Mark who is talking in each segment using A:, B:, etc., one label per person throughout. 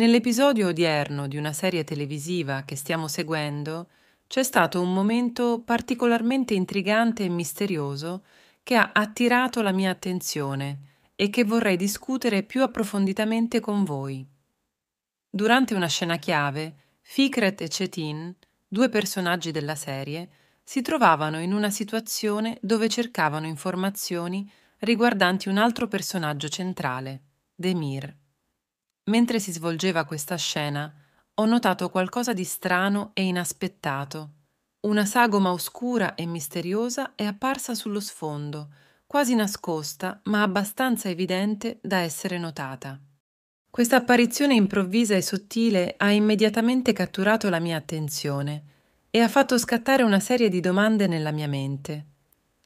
A: Nell'episodio odierno di una serie televisiva che stiamo seguendo c'è stato un momento particolarmente intrigante e misterioso che ha attirato la mia attenzione e che vorrei discutere più approfonditamente con voi. Durante una scena chiave, Fikret e Cetin, due personaggi della serie, si trovavano in una situazione dove cercavano informazioni riguardanti un altro personaggio centrale, Demir. Mentre si svolgeva questa scena, ho notato qualcosa di strano e inaspettato. Una sagoma oscura e misteriosa è apparsa sullo sfondo, quasi nascosta, ma abbastanza evidente da essere notata. Questa apparizione improvvisa e sottile ha immediatamente catturato la mia attenzione e ha fatto scattare una serie di domande nella mia mente.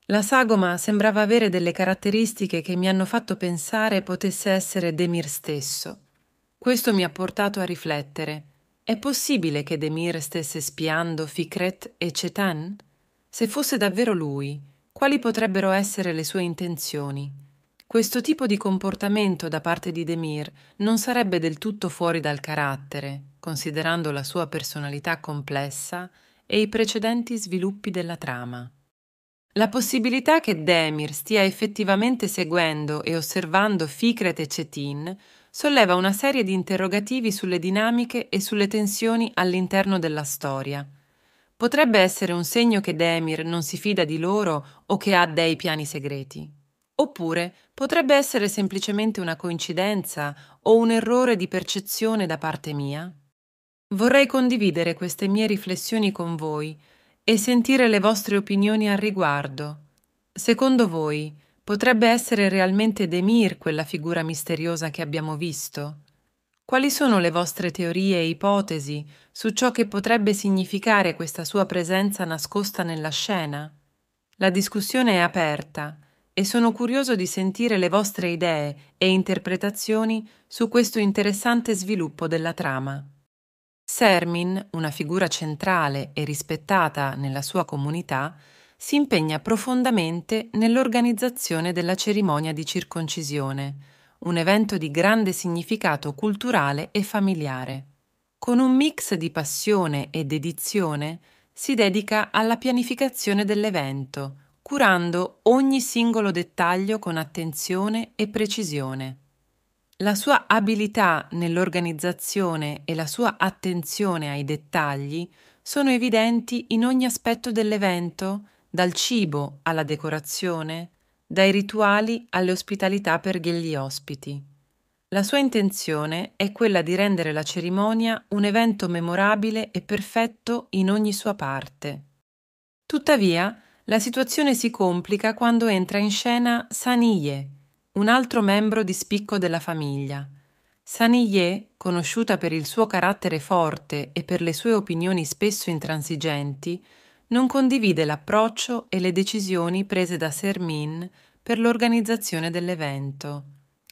A: La sagoma sembrava avere delle caratteristiche che mi hanno fatto pensare potesse essere Demir stesso. Questo mi ha portato a riflettere. È possibile che Demir stesse spiando Fikret e Cetan? Se fosse davvero lui, quali potrebbero essere le sue intenzioni? Questo tipo di comportamento da parte di Demir non sarebbe del tutto fuori dal carattere, considerando la sua personalità complessa e i precedenti sviluppi della trama. La possibilità che Demir stia effettivamente seguendo e osservando Fikret e Cetin solleva una serie di interrogativi sulle dinamiche e sulle tensioni all'interno della storia. Potrebbe essere un segno che Demir non si fida di loro o che ha dei piani segreti. Oppure potrebbe essere semplicemente una coincidenza o un errore di percezione da parte mia? Vorrei condividere queste mie riflessioni con voi e sentire le vostre opinioni al riguardo. Secondo voi, Potrebbe essere realmente Demir quella figura misteriosa che abbiamo visto? Quali sono le vostre teorie e ipotesi su ciò che potrebbe significare questa sua presenza nascosta nella scena? La discussione è aperta e sono curioso di sentire le vostre idee e interpretazioni su questo interessante sviluppo della trama. Sermin, una figura centrale e rispettata nella sua comunità, si impegna profondamente nell'organizzazione della cerimonia di circoncisione, un evento di grande significato culturale e familiare. Con un mix di passione e dedizione, si dedica alla pianificazione dell'evento, curando ogni singolo dettaglio con attenzione e precisione. La sua abilità nell'organizzazione e la sua attenzione ai dettagli sono evidenti in ogni aspetto dell'evento dal cibo alla decorazione, dai rituali alle ospitalità per gli ospiti. La sua intenzione è quella di rendere la cerimonia un evento memorabile e perfetto in ogni sua parte. Tuttavia, la situazione si complica quando entra in scena Saniye, un altro membro di spicco della famiglia. Saniye, conosciuta per il suo carattere forte e per le sue opinioni spesso intransigenti, non condivide l'approccio e le decisioni prese da Sermin per l'organizzazione dell'evento.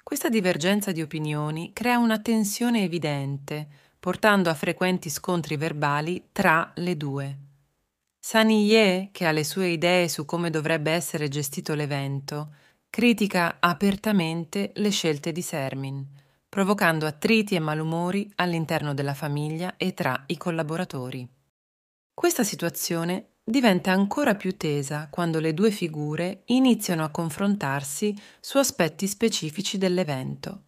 A: Questa divergenza di opinioni crea una tensione evidente, portando a frequenti scontri verbali tra le due. Sanillé, che ha le sue idee su come dovrebbe essere gestito l'evento, critica apertamente le scelte di Sermin, provocando attriti e malumori all'interno della famiglia e tra i collaboratori. Questa situazione diventa ancora più tesa quando le due figure iniziano a confrontarsi su aspetti specifici dell'evento.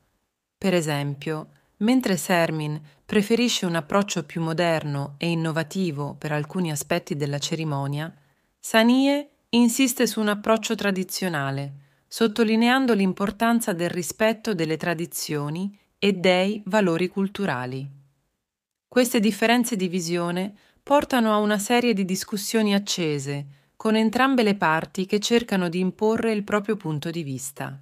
A: Per esempio, mentre Sermin preferisce un approccio più moderno e innovativo per alcuni aspetti della cerimonia, Sanie insiste su un approccio tradizionale, sottolineando l'importanza del rispetto delle tradizioni e dei valori culturali. Queste differenze di visione portano a una serie di discussioni accese, con entrambe le parti che cercano di imporre il proprio punto di vista.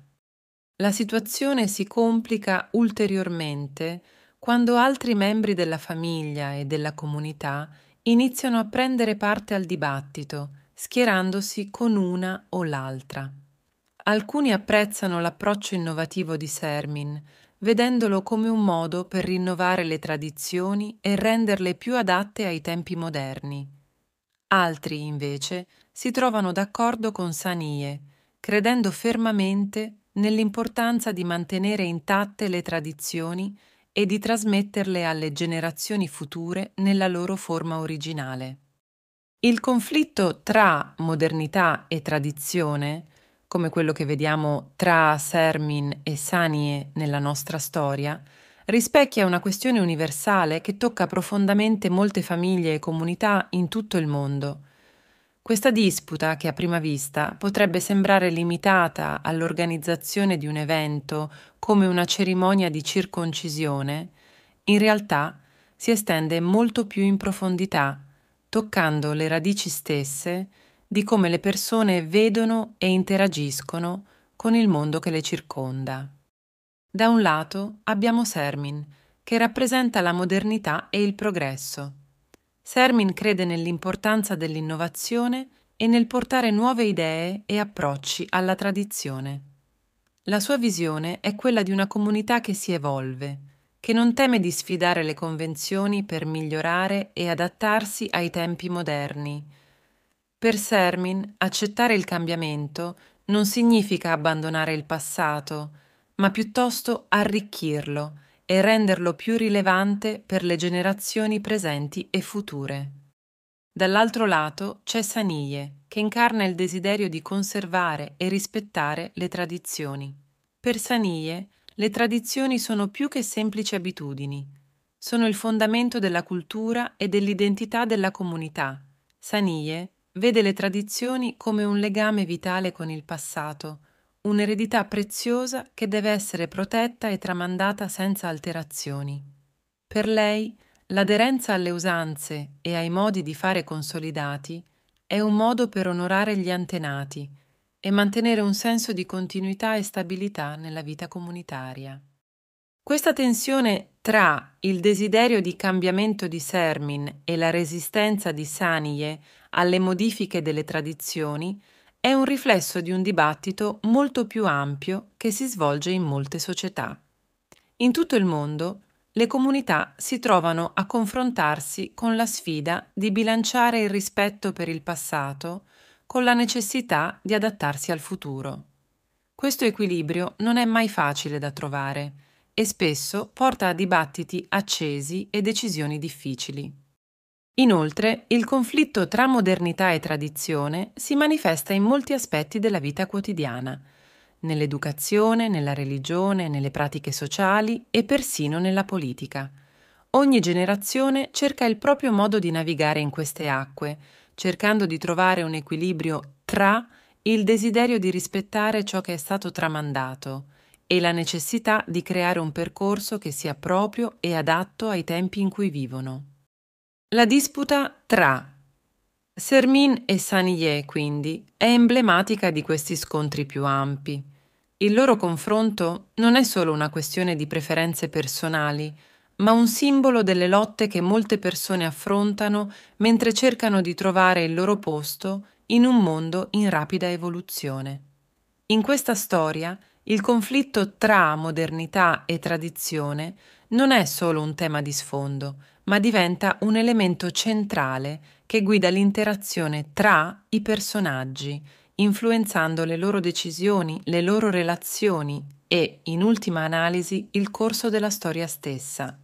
A: La situazione si complica ulteriormente quando altri membri della famiglia e della comunità iniziano a prendere parte al dibattito, schierandosi con una o l'altra. Alcuni apprezzano l'approccio innovativo di Sermin, vedendolo come un modo per rinnovare le tradizioni e renderle più adatte ai tempi moderni. Altri, invece, si trovano d'accordo con Sanie, credendo fermamente nell'importanza di mantenere intatte le tradizioni e di trasmetterle alle generazioni future nella loro forma originale. Il conflitto tra modernità e tradizione come quello che vediamo tra Sermin e Sanie nella nostra storia, rispecchia una questione universale che tocca profondamente molte famiglie e comunità in tutto il mondo. Questa disputa, che a prima vista potrebbe sembrare limitata all'organizzazione di un evento come una cerimonia di circoncisione, in realtà si estende molto più in profondità, toccando le radici stesse di come le persone vedono e interagiscono con il mondo che le circonda. Da un lato abbiamo Sermin, che rappresenta la modernità e il progresso. Sermin crede nell'importanza dell'innovazione e nel portare nuove idee e approcci alla tradizione. La sua visione è quella di una comunità che si evolve, che non teme di sfidare le convenzioni per migliorare e adattarsi ai tempi moderni, per Sermin, accettare il cambiamento non significa abbandonare il passato, ma piuttosto arricchirlo e renderlo più rilevante per le generazioni presenti e future. Dall'altro lato c'è Sanije, che incarna il desiderio di conservare e rispettare le tradizioni. Per Sanije, le tradizioni sono più che semplici abitudini, sono il fondamento della cultura e dell'identità della comunità. Sanije vede le tradizioni come un legame vitale con il passato, un'eredità preziosa che deve essere protetta e tramandata senza alterazioni. Per lei, l'aderenza alle usanze e ai modi di fare consolidati è un modo per onorare gli antenati e mantenere un senso di continuità e stabilità nella vita comunitaria. Questa tensione tra il desiderio di cambiamento di Sermin e la resistenza di Sanie alle modifiche delle tradizioni è un riflesso di un dibattito molto più ampio che si svolge in molte società. In tutto il mondo le comunità si trovano a confrontarsi con la sfida di bilanciare il rispetto per il passato con la necessità di adattarsi al futuro. Questo equilibrio non è mai facile da trovare e spesso porta a dibattiti accesi e decisioni difficili. Inoltre, il conflitto tra modernità e tradizione si manifesta in molti aspetti della vita quotidiana, nell'educazione, nella religione, nelle pratiche sociali e persino nella politica. Ogni generazione cerca il proprio modo di navigare in queste acque, cercando di trovare un equilibrio tra il desiderio di rispettare ciò che è stato tramandato e la necessità di creare un percorso che sia proprio e adatto ai tempi in cui vivono. La disputa tra Sermin e Sanier, quindi, è emblematica di questi scontri più ampi. Il loro confronto non è solo una questione di preferenze personali, ma un simbolo delle lotte che molte persone affrontano mentre cercano di trovare il loro posto in un mondo in rapida evoluzione. In questa storia, il conflitto tra modernità e tradizione non è solo un tema di sfondo, ma diventa un elemento centrale che guida l'interazione tra i personaggi, influenzando le loro decisioni, le loro relazioni e, in ultima analisi, il corso della storia stessa.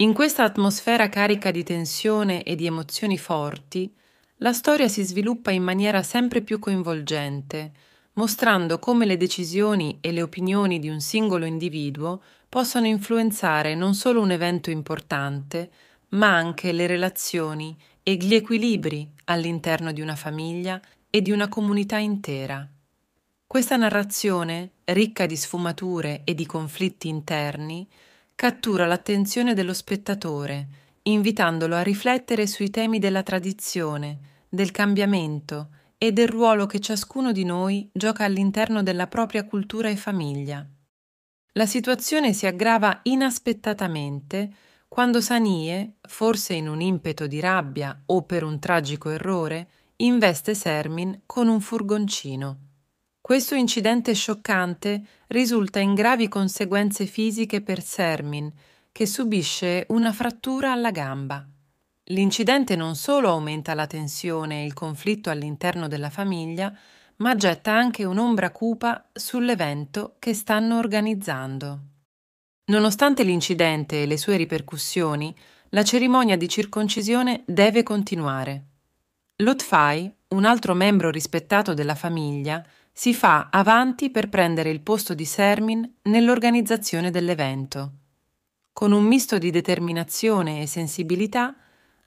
A: In questa atmosfera carica di tensione e di emozioni forti, la storia si sviluppa in maniera sempre più coinvolgente, mostrando come le decisioni e le opinioni di un singolo individuo possono influenzare non solo un evento importante, ma anche le relazioni e gli equilibri all'interno di una famiglia e di una comunità intera. Questa narrazione, ricca di sfumature e di conflitti interni, cattura l'attenzione dello spettatore, invitandolo a riflettere sui temi della tradizione, del cambiamento e del ruolo che ciascuno di noi gioca all'interno della propria cultura e famiglia. La situazione si aggrava inaspettatamente quando Sanie, forse in un impeto di rabbia o per un tragico errore, investe Sermin con un furgoncino. Questo incidente scioccante risulta in gravi conseguenze fisiche per Sermin, che subisce una frattura alla gamba. L'incidente non solo aumenta la tensione e il conflitto all'interno della famiglia, ma getta anche un'ombra cupa sull'evento che stanno organizzando. Nonostante l'incidente e le sue ripercussioni, la cerimonia di circoncisione deve continuare. Lotfai, un altro membro rispettato della famiglia, si fa avanti per prendere il posto di Sermin nell'organizzazione dell'evento. Con un misto di determinazione e sensibilità,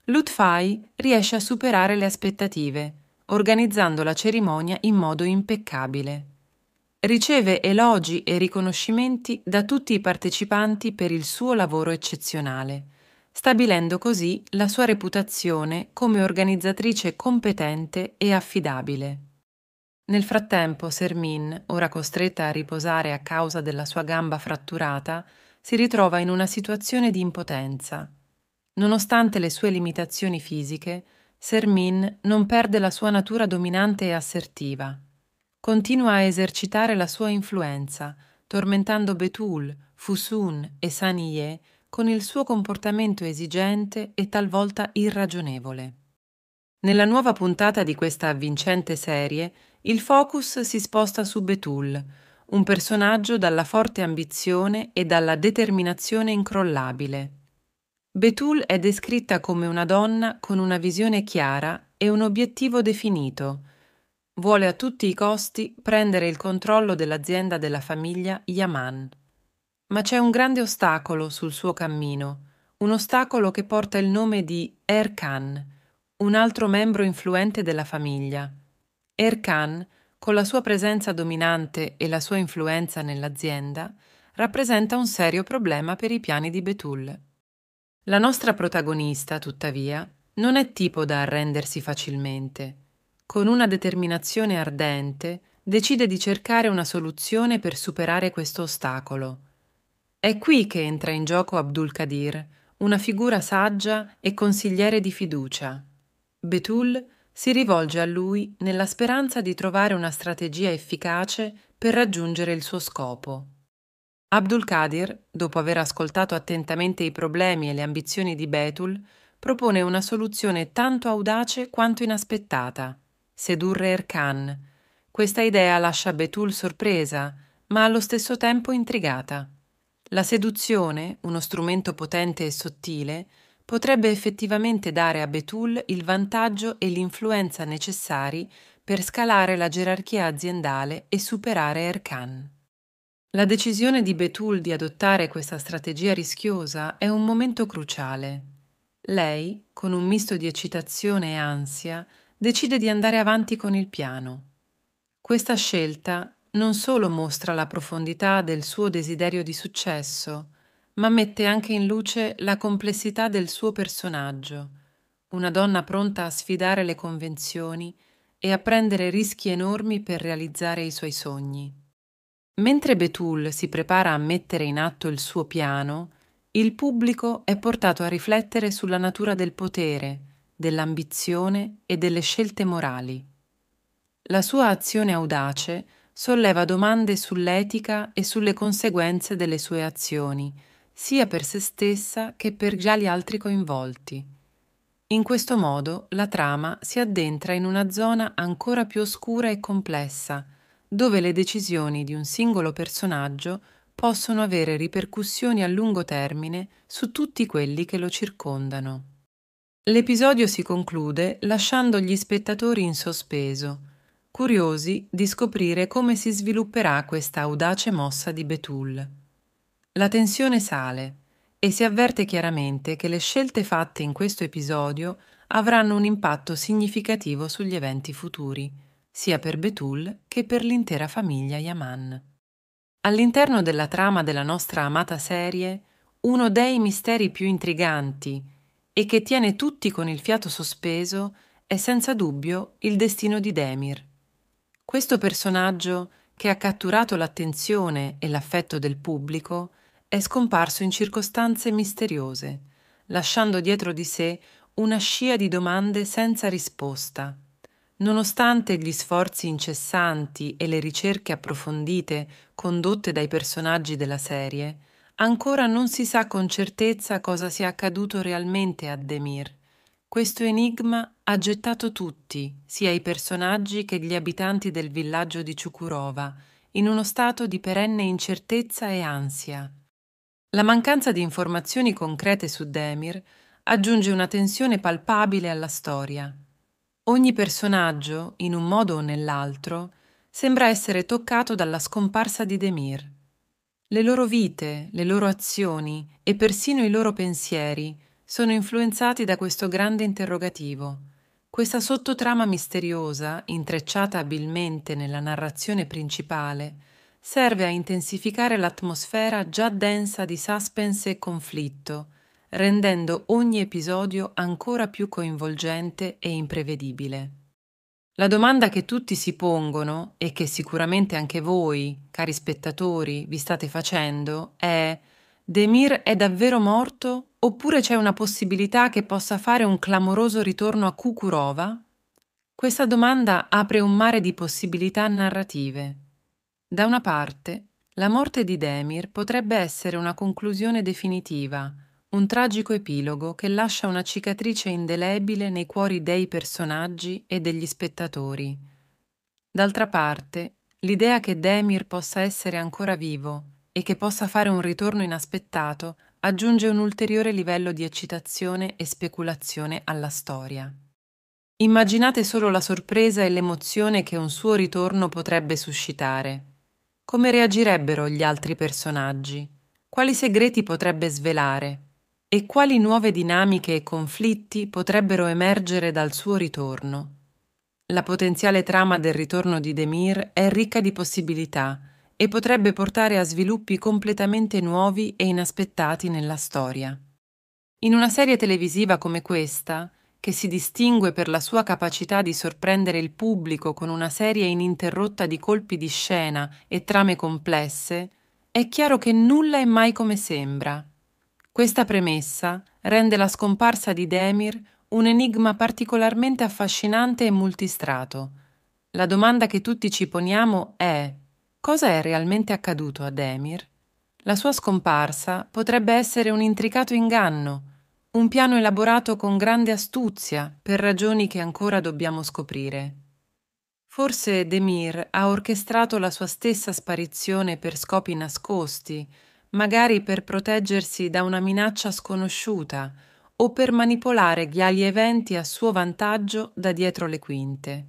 A: Lutfai riesce a superare le aspettative organizzando la cerimonia in modo impeccabile. Riceve elogi e riconoscimenti da tutti i partecipanti per il suo lavoro eccezionale, stabilendo così la sua reputazione come organizzatrice competente e affidabile. Nel frattempo, Sermin, ora costretta a riposare a causa della sua gamba fratturata, si ritrova in una situazione di impotenza. Nonostante le sue limitazioni fisiche, Sermin non perde la sua natura dominante e assertiva. Continua a esercitare la sua influenza, tormentando Betul, Fusun e Saniye con il suo comportamento esigente e talvolta irragionevole. Nella nuova puntata di questa avvincente serie, il focus si sposta su Betul, un personaggio dalla forte ambizione e dalla determinazione incrollabile. Betul è descritta come una donna con una visione chiara e un obiettivo definito. Vuole a tutti i costi prendere il controllo dell'azienda della famiglia Yaman. Ma c'è un grande ostacolo sul suo cammino, un ostacolo che porta il nome di Erkan, un altro membro influente della famiglia. Erkan, con la sua presenza dominante e la sua influenza nell'azienda, rappresenta un serio problema per i piani di Betul. La nostra protagonista, tuttavia, non è tipo da arrendersi facilmente. Con una determinazione ardente, decide di cercare una soluzione per superare questo ostacolo. È qui che entra in gioco Abdul Kadir, una figura saggia e consigliere di fiducia. Betul si rivolge a lui nella speranza di trovare una strategia efficace per raggiungere il suo scopo. Abdul Qadir, dopo aver ascoltato attentamente i problemi e le ambizioni di Betul, propone una soluzione tanto audace quanto inaspettata: sedurre Erkan. Questa idea lascia Betul sorpresa, ma allo stesso tempo intrigata. La seduzione, uno strumento potente e sottile, potrebbe effettivamente dare a Betul il vantaggio e l'influenza necessari per scalare la gerarchia aziendale e superare Erkan. La decisione di Betul di adottare questa strategia rischiosa è un momento cruciale. Lei, con un misto di eccitazione e ansia, decide di andare avanti con il piano. Questa scelta non solo mostra la profondità del suo desiderio di successo, ma mette anche in luce la complessità del suo personaggio, una donna pronta a sfidare le convenzioni e a prendere rischi enormi per realizzare i suoi sogni. Mentre Betul si prepara a mettere in atto il suo piano, il pubblico è portato a riflettere sulla natura del potere, dell'ambizione e delle scelte morali. La sua azione audace solleva domande sull'etica e sulle conseguenze delle sue azioni, sia per se stessa che per già gli altri coinvolti. In questo modo la trama si addentra in una zona ancora più oscura e complessa, dove le decisioni di un singolo personaggio possono avere ripercussioni a lungo termine su tutti quelli che lo circondano. L'episodio si conclude lasciando gli spettatori in sospeso, curiosi di scoprire come si svilupperà questa audace mossa di Betul. La tensione sale e si avverte chiaramente che le scelte fatte in questo episodio avranno un impatto significativo sugli eventi futuri sia per Betul che per l'intera famiglia Yaman. All'interno della trama della nostra amata serie, uno dei misteri più intriganti e che tiene tutti con il fiato sospeso è senza dubbio il destino di Demir. Questo personaggio, che ha catturato l'attenzione e l'affetto del pubblico, è scomparso in circostanze misteriose, lasciando dietro di sé una scia di domande senza risposta, Nonostante gli sforzi incessanti e le ricerche approfondite condotte dai personaggi della serie, ancora non si sa con certezza cosa sia accaduto realmente a Demir. Questo enigma ha gettato tutti, sia i personaggi che gli abitanti del villaggio di Ciucurova, in uno stato di perenne incertezza e ansia. La mancanza di informazioni concrete su Demir aggiunge una tensione palpabile alla storia. Ogni personaggio, in un modo o nell'altro, sembra essere toccato dalla scomparsa di Demir. Le loro vite, le loro azioni e persino i loro pensieri sono influenzati da questo grande interrogativo, questa sottotrama misteriosa, intrecciata abilmente nella narrazione principale, serve a intensificare l'atmosfera già densa di suspense e conflitto, rendendo ogni episodio ancora più coinvolgente e imprevedibile. La domanda che tutti si pongono e che sicuramente anche voi, cari spettatori, vi state facendo è Demir è davvero morto oppure c'è una possibilità che possa fare un clamoroso ritorno a Kukurova? Questa domanda apre un mare di possibilità narrative. Da una parte, la morte di Demir potrebbe essere una conclusione definitiva, un tragico epilogo che lascia una cicatrice indelebile nei cuori dei personaggi e degli spettatori. D'altra parte, l'idea che Demir possa essere ancora vivo e che possa fare un ritorno inaspettato aggiunge un ulteriore livello di eccitazione e speculazione alla storia. Immaginate solo la sorpresa e l'emozione che un suo ritorno potrebbe suscitare. Come reagirebbero gli altri personaggi? Quali segreti potrebbe svelare? e quali nuove dinamiche e conflitti potrebbero emergere dal suo ritorno. La potenziale trama del ritorno di Demir è ricca di possibilità e potrebbe portare a sviluppi completamente nuovi e inaspettati nella storia. In una serie televisiva come questa, che si distingue per la sua capacità di sorprendere il pubblico con una serie ininterrotta di colpi di scena e trame complesse, è chiaro che nulla è mai come sembra. Questa premessa rende la scomparsa di Demir un enigma particolarmente affascinante e multistrato. La domanda che tutti ci poniamo è cosa è realmente accaduto a Demir? La sua scomparsa potrebbe essere un intricato inganno, un piano elaborato con grande astuzia per ragioni che ancora dobbiamo scoprire. Forse Demir ha orchestrato la sua stessa sparizione per scopi nascosti, magari per proteggersi da una minaccia sconosciuta o per manipolare ghiali eventi a suo vantaggio da dietro le quinte.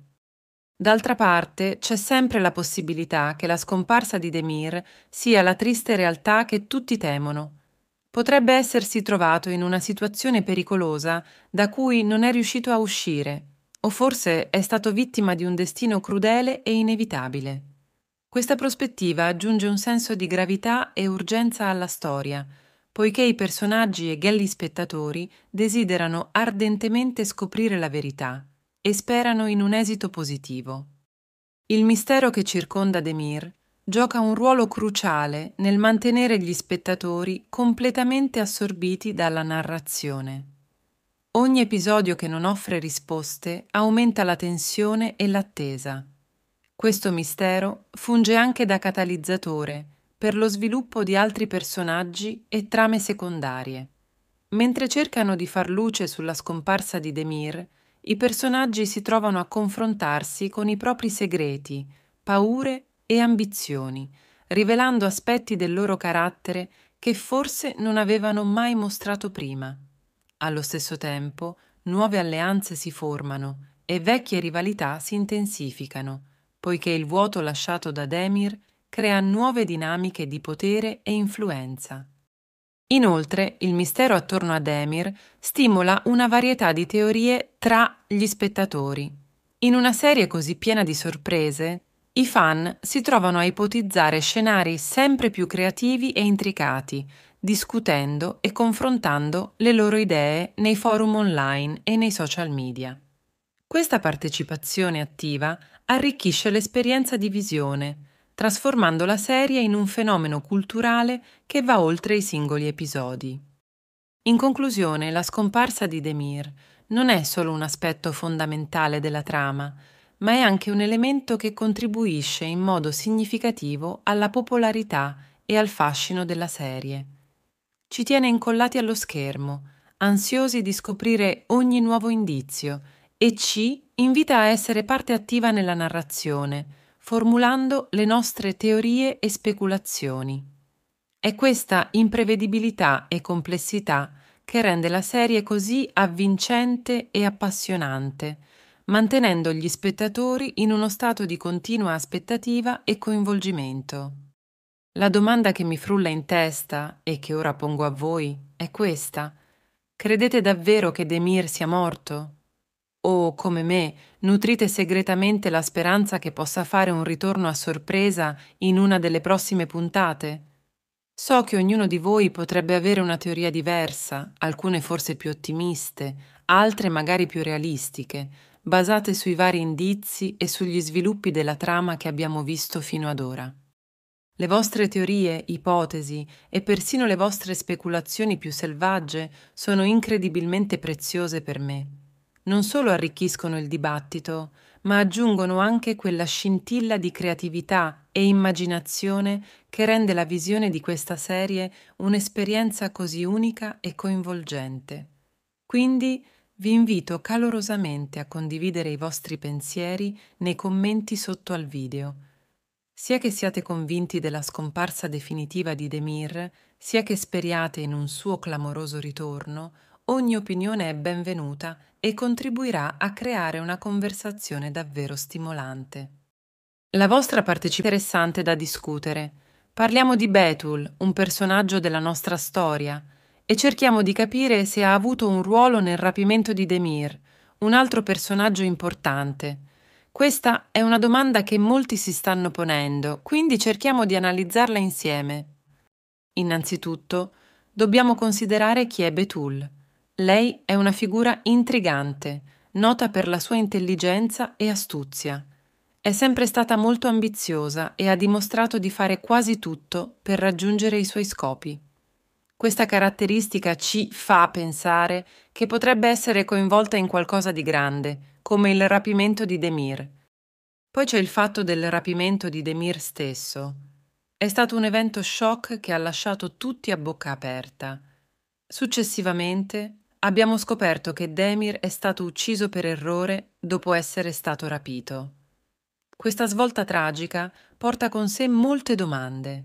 A: D'altra parte, c'è sempre la possibilità che la scomparsa di Demir sia la triste realtà che tutti temono. Potrebbe essersi trovato in una situazione pericolosa da cui non è riuscito a uscire, o forse è stato vittima di un destino crudele e inevitabile. Questa prospettiva aggiunge un senso di gravità e urgenza alla storia, poiché i personaggi e gli spettatori desiderano ardentemente scoprire la verità e sperano in un esito positivo. Il mistero che circonda Demir gioca un ruolo cruciale nel mantenere gli spettatori completamente assorbiti dalla narrazione. Ogni episodio che non offre risposte aumenta la tensione e l'attesa. Questo mistero funge anche da catalizzatore per lo sviluppo di altri personaggi e trame secondarie. Mentre cercano di far luce sulla scomparsa di Demir, i personaggi si trovano a confrontarsi con i propri segreti, paure e ambizioni, rivelando aspetti del loro carattere che forse non avevano mai mostrato prima. Allo stesso tempo, nuove alleanze si formano e vecchie rivalità si intensificano, poiché il vuoto lasciato da Demir crea nuove dinamiche di potere e influenza. Inoltre, il mistero attorno a Demir stimola una varietà di teorie tra gli spettatori. In una serie così piena di sorprese, i fan si trovano a ipotizzare scenari sempre più creativi e intricati, discutendo e confrontando le loro idee nei forum online e nei social media. Questa partecipazione attiva arricchisce l'esperienza di visione, trasformando la serie in un fenomeno culturale che va oltre i singoli episodi. In conclusione, la scomparsa di Demir non è solo un aspetto fondamentale della trama, ma è anche un elemento che contribuisce in modo significativo alla popolarità e al fascino della serie. Ci tiene incollati allo schermo, ansiosi di scoprire ogni nuovo indizio, e ci invita a essere parte attiva nella narrazione, formulando le nostre teorie e speculazioni. È questa imprevedibilità e complessità che rende la serie così avvincente e appassionante, mantenendo gli spettatori in uno stato di continua aspettativa e coinvolgimento. La domanda che mi frulla in testa e che ora pongo a voi è questa. Credete davvero che Demir sia morto? o, come me, nutrite segretamente la speranza che possa fare un ritorno a sorpresa in una delle prossime puntate? So che ognuno di voi potrebbe avere una teoria diversa, alcune forse più ottimiste, altre magari più realistiche, basate sui vari indizi e sugli sviluppi della trama che abbiamo visto fino ad ora. Le vostre teorie, ipotesi e persino le vostre speculazioni più selvagge sono incredibilmente preziose per me non solo arricchiscono il dibattito, ma aggiungono anche quella scintilla di creatività e immaginazione che rende la visione di questa serie un'esperienza così unica e coinvolgente. Quindi vi invito calorosamente a condividere i vostri pensieri nei commenti sotto al video. Sia che siate convinti della scomparsa definitiva di Demir, sia che speriate in un suo clamoroso ritorno, ogni opinione è benvenuta e contribuirà a creare una conversazione davvero stimolante. La vostra partecipazione è interessante da discutere. Parliamo di Betul, un personaggio della nostra storia, e cerchiamo di capire se ha avuto un ruolo nel rapimento di Demir, un altro personaggio importante. Questa è una domanda che molti si stanno ponendo, quindi cerchiamo di analizzarla insieme. Innanzitutto, dobbiamo considerare chi è Betul. Lei è una figura intrigante, nota per la sua intelligenza e astuzia. È sempre stata molto ambiziosa e ha dimostrato di fare quasi tutto per raggiungere i suoi scopi. Questa caratteristica ci fa pensare che potrebbe essere coinvolta in qualcosa di grande, come il rapimento di Demir. Poi c'è il fatto del rapimento di Demir stesso. È stato un evento shock che ha lasciato tutti a bocca aperta. Successivamente abbiamo scoperto che Demir è stato ucciso per errore dopo essere stato rapito. Questa svolta tragica porta con sé molte domande.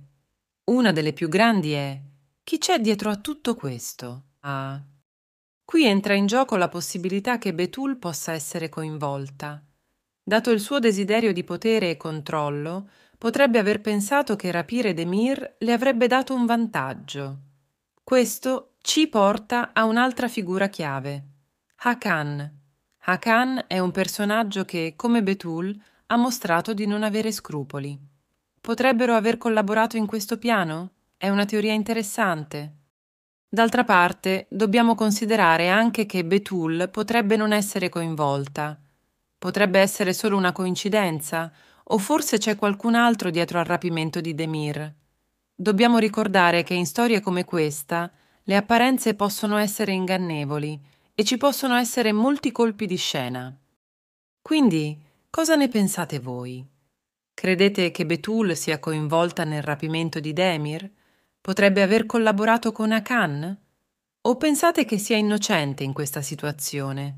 A: Una delle più grandi è chi c'è dietro a tutto questo? Ah. Qui entra in gioco la possibilità che Betul possa essere coinvolta. Dato il suo desiderio di potere e controllo, potrebbe aver pensato che rapire Demir le avrebbe dato un vantaggio. Questo ci porta a un'altra figura chiave, Hakan. Hakan è un personaggio che, come Betul, ha mostrato di non avere scrupoli. Potrebbero aver collaborato in questo piano? È una teoria interessante. D'altra parte, dobbiamo considerare anche che Betul potrebbe non essere coinvolta. Potrebbe essere solo una coincidenza, o forse c'è qualcun altro dietro al rapimento di Demir. Dobbiamo ricordare che in storie come questa le apparenze possono essere ingannevoli e ci possono essere molti colpi di scena. Quindi, cosa ne pensate voi? Credete che Betul sia coinvolta nel rapimento di Demir? Potrebbe aver collaborato con Akan? O pensate che sia innocente in questa situazione?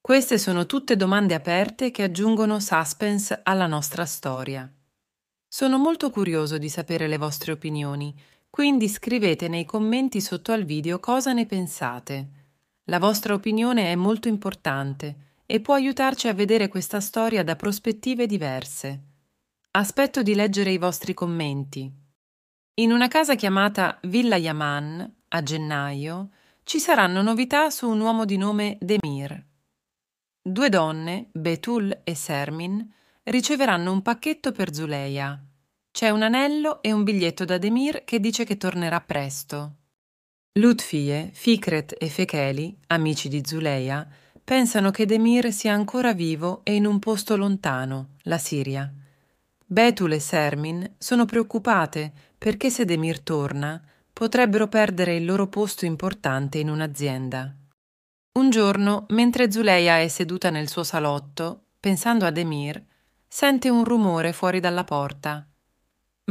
A: Queste sono tutte domande aperte che aggiungono suspense alla nostra storia. Sono molto curioso di sapere le vostre opinioni, quindi scrivete nei commenti sotto al video cosa ne pensate. La vostra opinione è molto importante e può aiutarci a vedere questa storia da prospettive diverse. Aspetto di leggere i vostri commenti. In una casa chiamata Villa Yaman, a gennaio, ci saranno novità su un uomo di nome Demir. Due donne, Betul e Sermin, riceveranno un pacchetto per Zuleia. C'è un anello e un biglietto da Demir che dice che tornerà presto. Lutfie, Fikret e Fekeli, amici di Zuleia, pensano che Demir sia ancora vivo e in un posto lontano, la Siria. Betul e Sermin sono preoccupate perché se Demir torna potrebbero perdere il loro posto importante in un'azienda. Un giorno, mentre Zuleia è seduta nel suo salotto, pensando a Demir, Sente un rumore fuori dalla porta.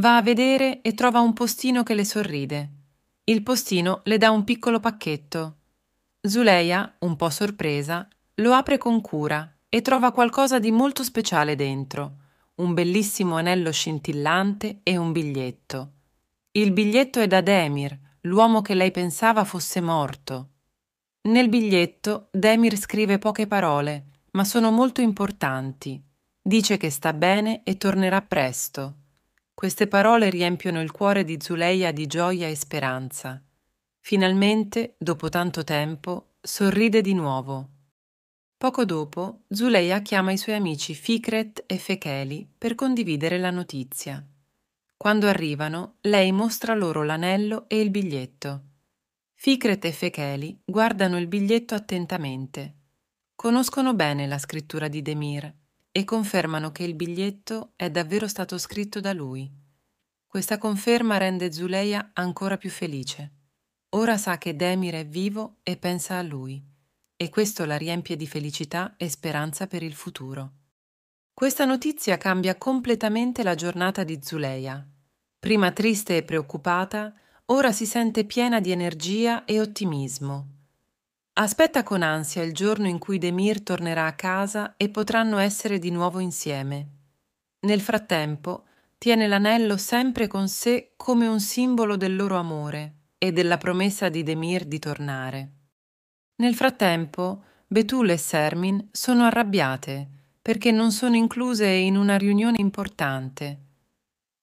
A: Va a vedere e trova un postino che le sorride. Il postino le dà un piccolo pacchetto. Zuleia, un po' sorpresa, lo apre con cura e trova qualcosa di molto speciale dentro. Un bellissimo anello scintillante e un biglietto. Il biglietto è da Demir, l'uomo che lei pensava fosse morto. Nel biglietto Demir scrive poche parole, ma sono molto importanti. Dice che sta bene e tornerà presto. Queste parole riempiono il cuore di Zuleia di gioia e speranza. Finalmente, dopo tanto tempo, sorride di nuovo. Poco dopo, Zuleia chiama i suoi amici Fikret e Fecheli per condividere la notizia. Quando arrivano, lei mostra loro l'anello e il biglietto. Fikret e Fecheli guardano il biglietto attentamente. Conoscono bene la scrittura di Demir e confermano che il biglietto è davvero stato scritto da lui. Questa conferma rende Zuleia ancora più felice. Ora sa che Demir è vivo e pensa a lui, e questo la riempie di felicità e speranza per il futuro. Questa notizia cambia completamente la giornata di Zuleia. Prima triste e preoccupata, ora si sente piena di energia e ottimismo. Aspetta con ansia il giorno in cui Demir tornerà a casa e potranno essere di nuovo insieme. Nel frattempo, tiene l'anello sempre con sé come un simbolo del loro amore e della promessa di Demir di tornare. Nel frattempo, Betul e Sermin sono arrabbiate perché non sono incluse in una riunione importante.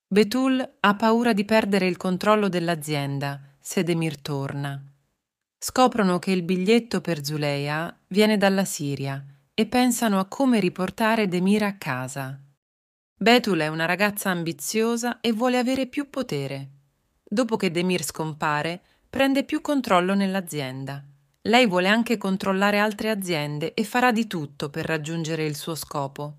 A: Betul ha paura di perdere il controllo dell'azienda se Demir torna Scoprono che il biglietto per Zuleia viene dalla Siria e pensano a come riportare Demira a casa. Betul è una ragazza ambiziosa e vuole avere più potere. Dopo che Demir scompare, prende più controllo nell'azienda. Lei vuole anche controllare altre aziende e farà di tutto per raggiungere il suo scopo.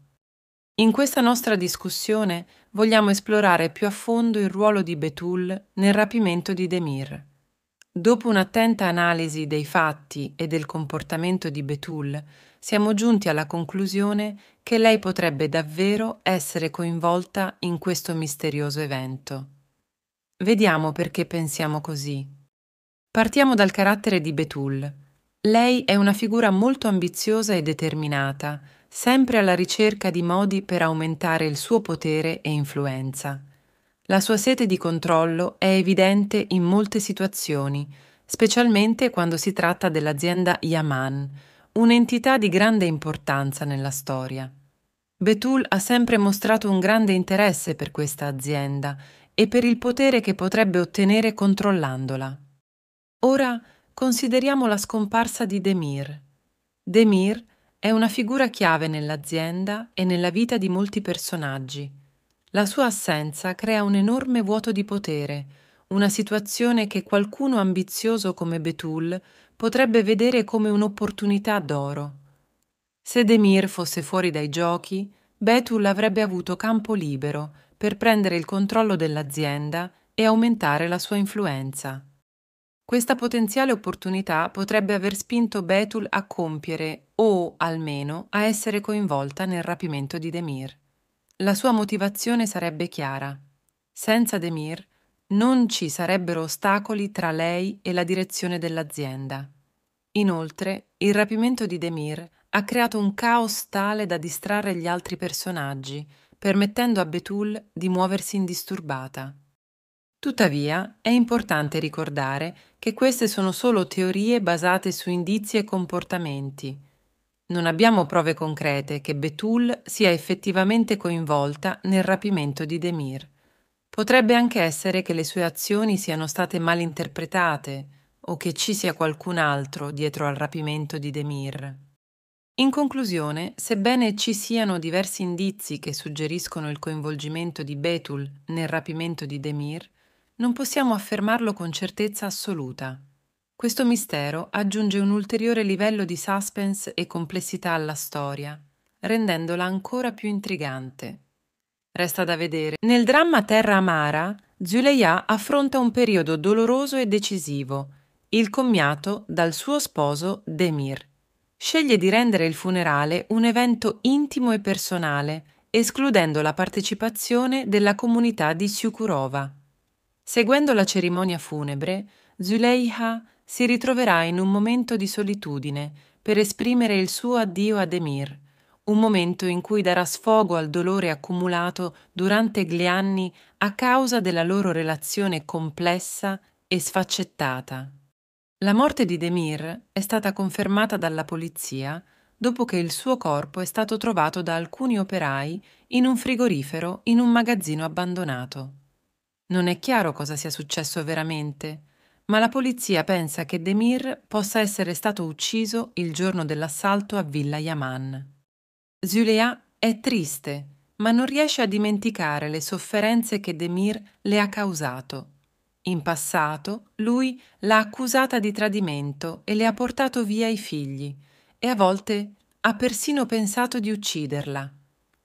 A: In questa nostra discussione vogliamo esplorare più a fondo il ruolo di Betul nel rapimento di Demir. Dopo un'attenta analisi dei fatti e del comportamento di Betul, siamo giunti alla conclusione che lei potrebbe davvero essere coinvolta in questo misterioso evento. Vediamo perché pensiamo così. Partiamo dal carattere di Betul. Lei è una figura molto ambiziosa e determinata, sempre alla ricerca di modi per aumentare il suo potere e influenza. La sua sete di controllo è evidente in molte situazioni, specialmente quando si tratta dell'azienda Yaman, un'entità di grande importanza nella storia. Betul ha sempre mostrato un grande interesse per questa azienda e per il potere che potrebbe ottenere controllandola. Ora consideriamo la scomparsa di Demir. Demir è una figura chiave nell'azienda e nella vita di molti personaggi la sua assenza crea un enorme vuoto di potere, una situazione che qualcuno ambizioso come Betul potrebbe vedere come un'opportunità d'oro. Se Demir fosse fuori dai giochi, Betul avrebbe avuto campo libero per prendere il controllo dell'azienda e aumentare la sua influenza. Questa potenziale opportunità potrebbe aver spinto Betul a compiere o, almeno, a essere coinvolta nel rapimento di Demir. La sua motivazione sarebbe chiara. Senza Demir non ci sarebbero ostacoli tra lei e la direzione dell'azienda. Inoltre, il rapimento di Demir ha creato un caos tale da distrarre gli altri personaggi, permettendo a Betul di muoversi indisturbata. Tuttavia, è importante ricordare che queste sono solo teorie basate su indizi e comportamenti, non abbiamo prove concrete che Betul sia effettivamente coinvolta nel rapimento di Demir. Potrebbe anche essere che le sue azioni siano state mal interpretate o che ci sia qualcun altro dietro al rapimento di Demir. In conclusione, sebbene ci siano diversi indizi che suggeriscono il coinvolgimento di Betul nel rapimento di Demir, non possiamo affermarlo con certezza assoluta. Questo mistero aggiunge un ulteriore livello di suspense e complessità alla storia, rendendola ancora più intrigante. Resta da vedere. Nel dramma Terra Amara, Zuleya affronta un periodo doloroso e decisivo, il commiato dal suo sposo Demir. Sceglie di rendere il funerale un evento intimo e personale, escludendo la partecipazione della comunità di Siukurova. Seguendo la cerimonia funebre, Zuleiha si ritroverà in un momento di solitudine per esprimere il suo addio ad Emir, un momento in cui darà sfogo al dolore accumulato durante gli anni a causa della loro relazione complessa e sfaccettata. La morte di Demir è stata confermata dalla polizia dopo che il suo corpo è stato trovato da alcuni operai in un frigorifero in un magazzino abbandonato. Non è chiaro cosa sia successo veramente, ma la polizia pensa che Demir possa essere stato ucciso il giorno dell'assalto a Villa Yaman. Zulea è triste, ma non riesce a dimenticare le sofferenze che Demir le ha causato. In passato, lui l'ha accusata di tradimento e le ha portato via i figli, e a volte ha persino pensato di ucciderla.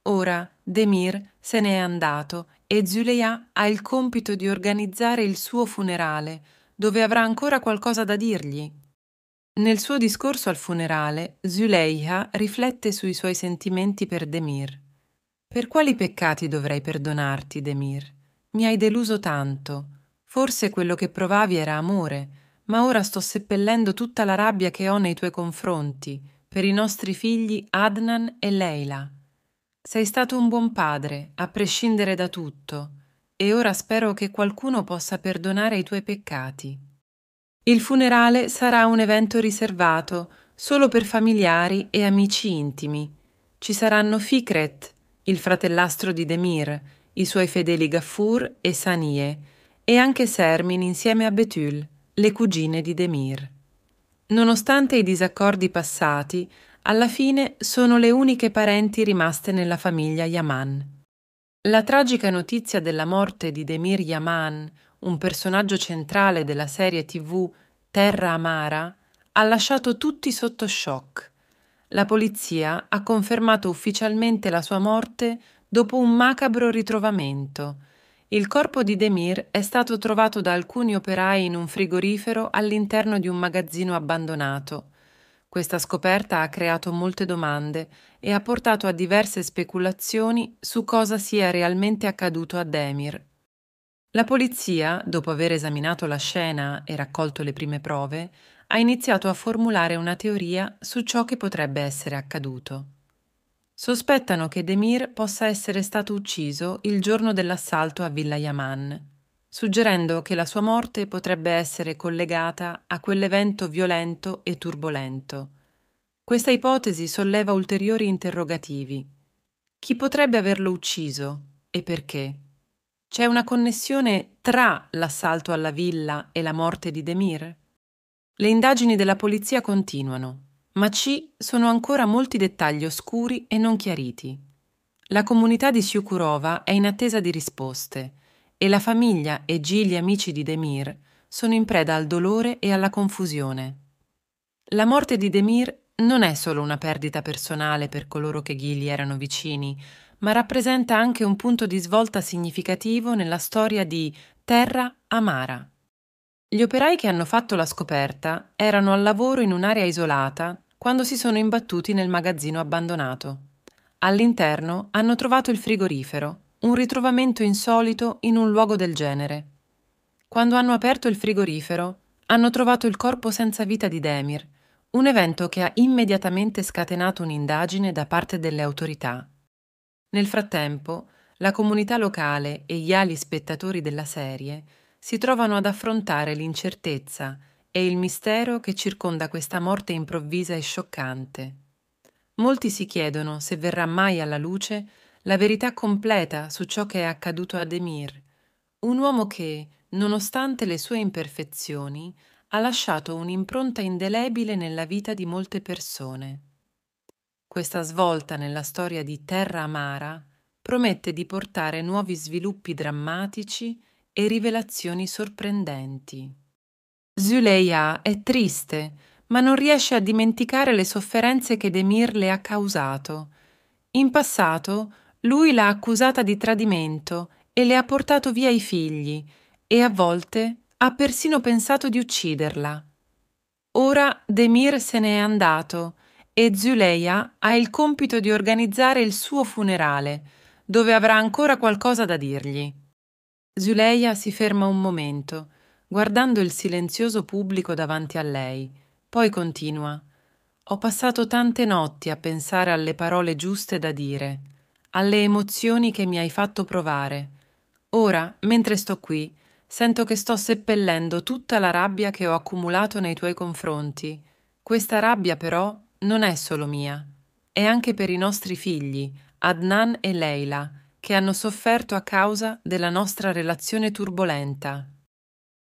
A: Ora Demir se n'è andato e Zulea ha il compito di organizzare il suo funerale dove avrà ancora qualcosa da dirgli. Nel suo discorso al funerale, Zuleiha riflette sui suoi sentimenti per Demir. Per quali peccati dovrei perdonarti, Demir? Mi hai deluso tanto. Forse quello che provavi era amore, ma ora sto seppellendo tutta la rabbia che ho nei tuoi confronti, per i nostri figli Adnan e Leila. Sei stato un buon padre, a prescindere da tutto e ora spero che qualcuno possa perdonare i tuoi peccati. Il funerale sarà un evento riservato solo per familiari e amici intimi. Ci saranno Fikret, il fratellastro di Demir, i suoi fedeli Gaffur e Sanie, e anche Sermin insieme a Betul, le cugine di Demir. Nonostante i disaccordi passati, alla fine sono le uniche parenti rimaste nella famiglia Yaman. La tragica notizia della morte di Demir Yaman, un personaggio centrale della serie tv Terra Amara, ha lasciato tutti sotto shock. La polizia ha confermato ufficialmente la sua morte dopo un macabro ritrovamento. Il corpo di Demir è stato trovato da alcuni operai in un frigorifero all'interno di un magazzino abbandonato. Questa scoperta ha creato molte domande e ha portato a diverse speculazioni su cosa sia realmente accaduto a Demir. La polizia, dopo aver esaminato la scena e raccolto le prime prove, ha iniziato a formulare una teoria su ciò che potrebbe essere accaduto. Sospettano che Demir possa essere stato ucciso il giorno dell'assalto a Villa Yaman, suggerendo che la sua morte potrebbe essere collegata a quell'evento violento e turbolento. Questa ipotesi solleva ulteriori interrogativi. Chi potrebbe averlo ucciso e perché? C'è una connessione tra l'assalto alla villa e la morte di Demir? Le indagini della polizia continuano, ma ci sono ancora molti dettagli oscuri e non chiariti. La comunità di Siukurova è in attesa di risposte e la famiglia e Gili amici di Demir sono in preda al dolore e alla confusione. La morte di Demir non è solo una perdita personale per coloro che Gili erano vicini, ma rappresenta anche un punto di svolta significativo nella storia di Terra Amara. Gli operai che hanno fatto la scoperta erano al lavoro in un'area isolata quando si sono imbattuti nel magazzino abbandonato. All'interno hanno trovato il frigorifero un ritrovamento insolito in un luogo del genere. Quando hanno aperto il frigorifero, hanno trovato il corpo senza vita di Demir, un evento che ha immediatamente scatenato un'indagine da parte delle autorità. Nel frattempo, la comunità locale e gli ali spettatori della serie si trovano ad affrontare l'incertezza e il mistero che circonda questa morte improvvisa e scioccante. Molti si chiedono se verrà mai alla luce la verità completa su ciò che è accaduto a Demir, un uomo che, nonostante le sue imperfezioni, ha lasciato un'impronta indelebile nella vita di molte persone. Questa svolta nella storia di Terra Amara promette di portare nuovi sviluppi drammatici e rivelazioni sorprendenti. Zuleia è triste, ma non riesce a dimenticare le sofferenze che Demir le ha causato. In passato lui l'ha accusata di tradimento e le ha portato via i figli e a volte ha persino pensato di ucciderla. Ora Demir se n'è andato e Zuleia ha il compito di organizzare il suo funerale, dove avrà ancora qualcosa da dirgli. Zuleia si ferma un momento, guardando il silenzioso pubblico davanti a lei, poi continua. Ho passato tante notti a pensare alle parole giuste da dire alle emozioni che mi hai fatto provare. Ora, mentre sto qui, sento che sto seppellendo tutta la rabbia che ho accumulato nei tuoi confronti. Questa rabbia però non è solo mia, è anche per i nostri figli, Adnan e Leila, che hanno sofferto a causa della nostra relazione turbolenta.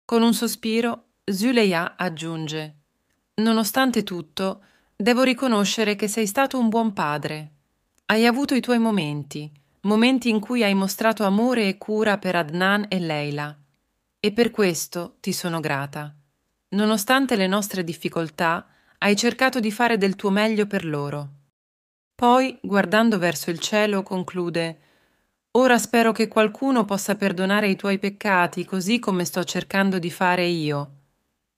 A: Con un sospiro, Zuleya aggiunge Nonostante tutto, devo riconoscere che sei stato un buon padre. Hai avuto i tuoi momenti, momenti in cui hai mostrato amore e cura per Adnan e Leila. E per questo ti sono grata. Nonostante le nostre difficoltà, hai cercato di fare del tuo meglio per loro. Poi, guardando verso il cielo, conclude Ora spero che qualcuno possa perdonare i tuoi peccati così come sto cercando di fare io.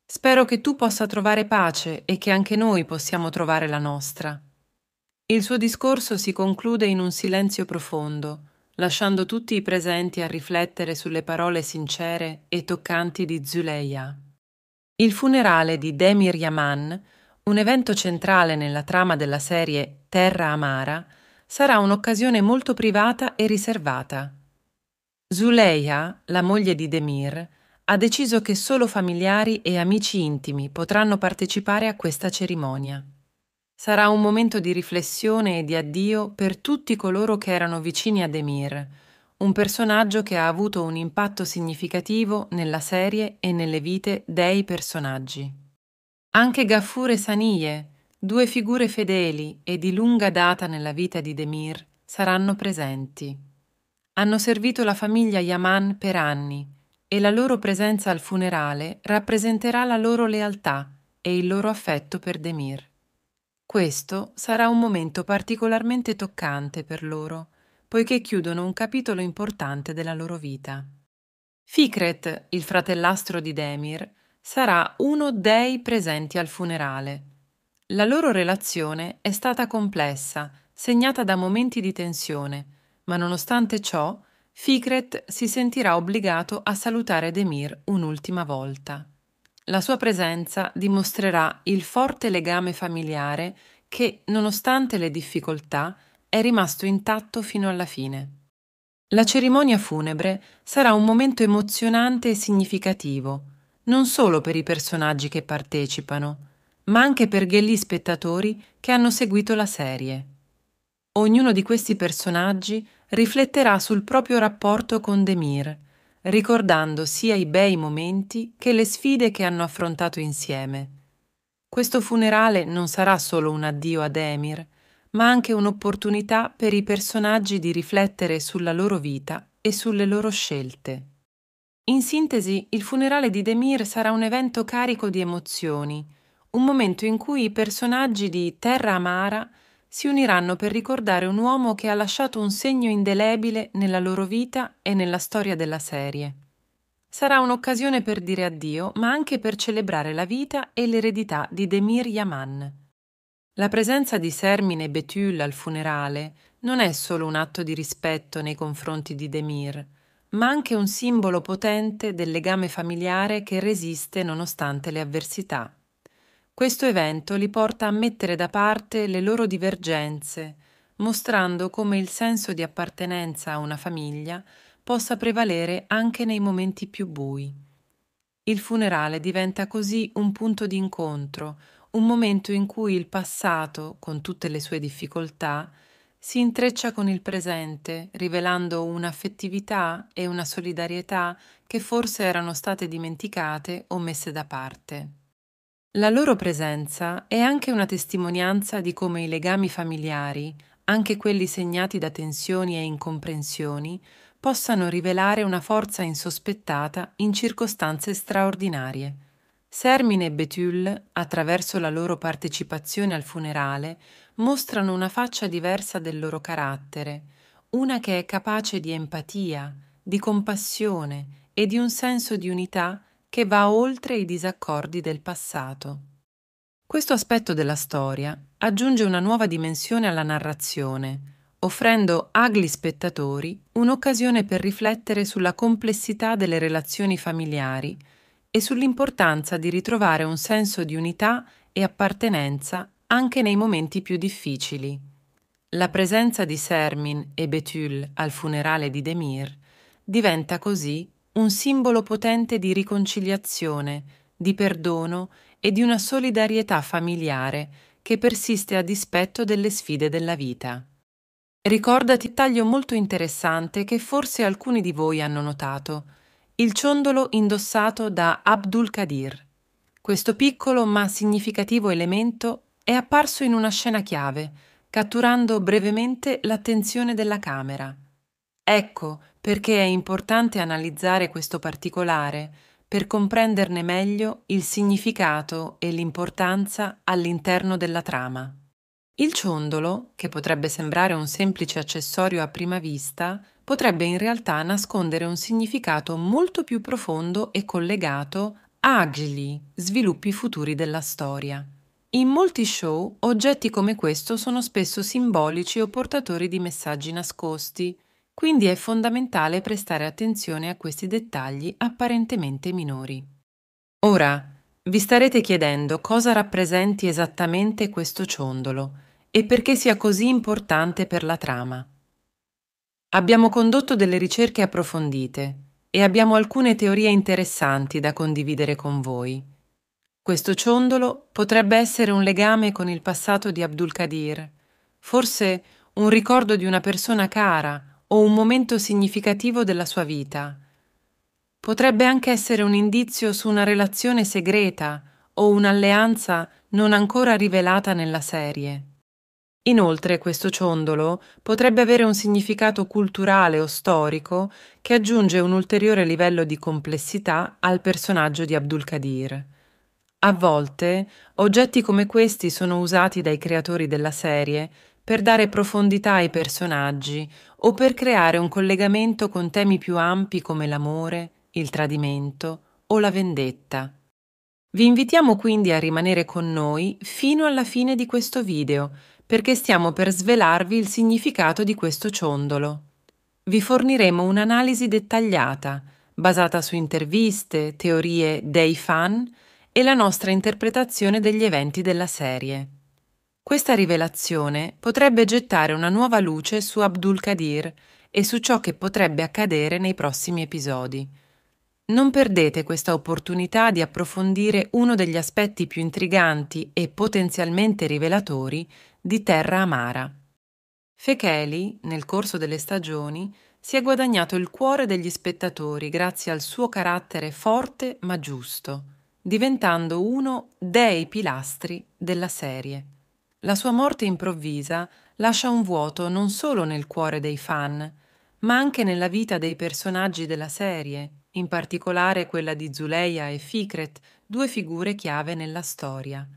A: Spero che tu possa trovare pace e che anche noi possiamo trovare la nostra. Il suo discorso si conclude in un silenzio profondo, lasciando tutti i presenti a riflettere sulle parole sincere e toccanti di Zuleia. Il funerale di Demir Yaman, un evento centrale nella trama della serie Terra Amara, sarà un'occasione molto privata e riservata. Zuleia, la moglie di Demir, ha deciso che solo familiari e amici intimi potranno partecipare a questa cerimonia. Sarà un momento di riflessione e di addio per tutti coloro che erano vicini a Demir, un personaggio che ha avuto un impatto significativo nella serie e nelle vite dei personaggi. Anche Gaffur e Sanie, due figure fedeli e di lunga data nella vita di Demir, saranno presenti. Hanno servito la famiglia Yaman per anni e la loro presenza al funerale rappresenterà la loro lealtà e il loro affetto per Demir. Questo sarà un momento particolarmente toccante per loro, poiché chiudono un capitolo importante della loro vita. Fikret, il fratellastro di Demir, sarà uno dei presenti al funerale. La loro relazione è stata complessa, segnata da momenti di tensione, ma nonostante ciò, Fikret si sentirà obbligato a salutare Demir un'ultima volta la sua presenza dimostrerà il forte legame familiare che, nonostante le difficoltà, è rimasto intatto fino alla fine. La cerimonia funebre sarà un momento emozionante e significativo, non solo per i personaggi che partecipano, ma anche per gli spettatori che hanno seguito la serie. Ognuno di questi personaggi rifletterà sul proprio rapporto con Demir, ricordando sia i bei momenti che le sfide che hanno affrontato insieme. Questo funerale non sarà solo un addio ad Emir, ma anche un'opportunità per i personaggi di riflettere sulla loro vita e sulle loro scelte. In sintesi, il funerale di Demir sarà un evento carico di emozioni, un momento in cui i personaggi di Terra Amara si uniranno per ricordare un uomo che ha lasciato un segno indelebile nella loro vita e nella storia della serie. Sarà un'occasione per dire addio, ma anche per celebrare la vita e l'eredità di Demir Yaman. La presenza di Sermine e Betul al funerale non è solo un atto di rispetto nei confronti di Demir, ma anche un simbolo potente del legame familiare che resiste nonostante le avversità. Questo evento li porta a mettere da parte le loro divergenze, mostrando come il senso di appartenenza a una famiglia possa prevalere anche nei momenti più bui. Il funerale diventa così un punto di incontro, un momento in cui il passato, con tutte le sue difficoltà, si intreccia con il presente, rivelando un'affettività e una solidarietà che forse erano state dimenticate o messe da parte. La loro presenza è anche una testimonianza di come i legami familiari, anche quelli segnati da tensioni e incomprensioni, possano rivelare una forza insospettata in circostanze straordinarie. Sermine e Betul, attraverso la loro partecipazione al funerale, mostrano una faccia diversa del loro carattere, una che è capace di empatia, di compassione e di un senso di unità che va oltre i disaccordi del passato. Questo aspetto della storia aggiunge una nuova dimensione alla narrazione, offrendo agli spettatori un'occasione per riflettere sulla complessità delle relazioni familiari e sull'importanza di ritrovare un senso di unità e appartenenza anche nei momenti più difficili. La presenza di Sermin e Betul al funerale di Demir diventa così un simbolo potente di riconciliazione, di perdono e di una solidarietà familiare che persiste a dispetto delle sfide della vita. Ricordati il taglio molto interessante che forse alcuni di voi hanno notato, il ciondolo indossato da Abdul Qadir. Questo piccolo ma significativo elemento è apparso in una scena chiave, catturando brevemente l'attenzione della camera. Ecco, perché è importante analizzare questo particolare per comprenderne meglio il significato e l'importanza all'interno della trama. Il ciondolo, che potrebbe sembrare un semplice accessorio a prima vista, potrebbe in realtà nascondere un significato molto più profondo e collegato a agili sviluppi futuri della storia. In molti show oggetti come questo sono spesso simbolici o portatori di messaggi nascosti, quindi è fondamentale prestare attenzione a questi dettagli apparentemente minori. Ora, vi starete chiedendo cosa rappresenti esattamente questo ciondolo e perché sia così importante per la trama. Abbiamo condotto delle ricerche approfondite e abbiamo alcune teorie interessanti da condividere con voi. Questo ciondolo potrebbe essere un legame con il passato di Abdul Qadir, forse un ricordo di una persona cara o un momento significativo della sua vita. Potrebbe anche essere un indizio su una relazione segreta o un'alleanza non ancora rivelata nella serie. Inoltre questo ciondolo potrebbe avere un significato culturale o storico che aggiunge un ulteriore livello di complessità al personaggio di Abdul Abdulkadir. A volte oggetti come questi sono usati dai creatori della serie per dare profondità ai personaggi o per creare un collegamento con temi più ampi come l'amore, il tradimento o la vendetta. Vi invitiamo quindi a rimanere con noi fino alla fine di questo video, perché stiamo per svelarvi il significato di questo ciondolo. Vi forniremo un'analisi dettagliata, basata su interviste, teorie dei fan e la nostra interpretazione degli eventi della serie. Questa rivelazione potrebbe gettare una nuova luce su Abdul Kadir e su ciò che potrebbe accadere nei prossimi episodi. Non perdete questa opportunità di approfondire uno degli aspetti più intriganti e potenzialmente rivelatori di Terra Amara. Fecheli, nel corso delle stagioni, si è guadagnato il cuore degli spettatori grazie al suo carattere forte ma giusto, diventando uno dei pilastri della serie. La sua morte improvvisa lascia un vuoto non solo nel cuore dei fan, ma anche nella vita dei personaggi della serie, in particolare quella di Zuleia e Fikret, due figure chiave nella storia.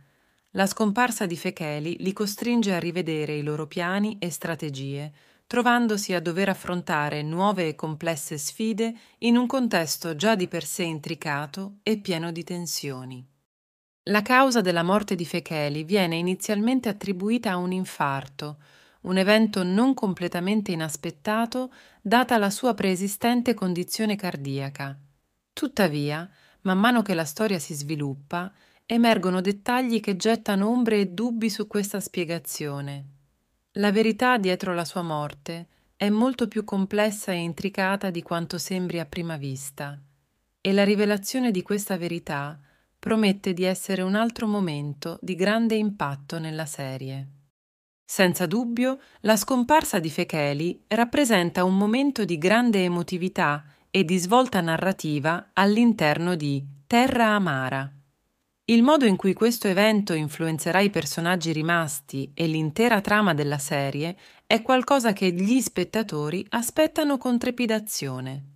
A: La scomparsa di Fecheli li costringe a rivedere i loro piani e strategie, trovandosi a dover affrontare nuove e complesse sfide in un contesto già di per sé intricato e pieno di tensioni. La causa della morte di Fecheli viene inizialmente attribuita a un infarto, un evento non completamente inaspettato data la sua preesistente condizione cardiaca. Tuttavia, man mano che la storia si sviluppa, emergono dettagli che gettano ombre e dubbi su questa spiegazione. La verità dietro la sua morte è molto più complessa e intricata di quanto sembri a prima vista, e la rivelazione di questa verità promette di essere un altro momento di grande impatto nella serie. Senza dubbio, la scomparsa di Fecheli rappresenta un momento di grande emotività e di svolta narrativa all'interno di Terra Amara. Il modo in cui questo evento influenzerà i personaggi rimasti e l'intera trama della serie è qualcosa che gli spettatori aspettano con trepidazione.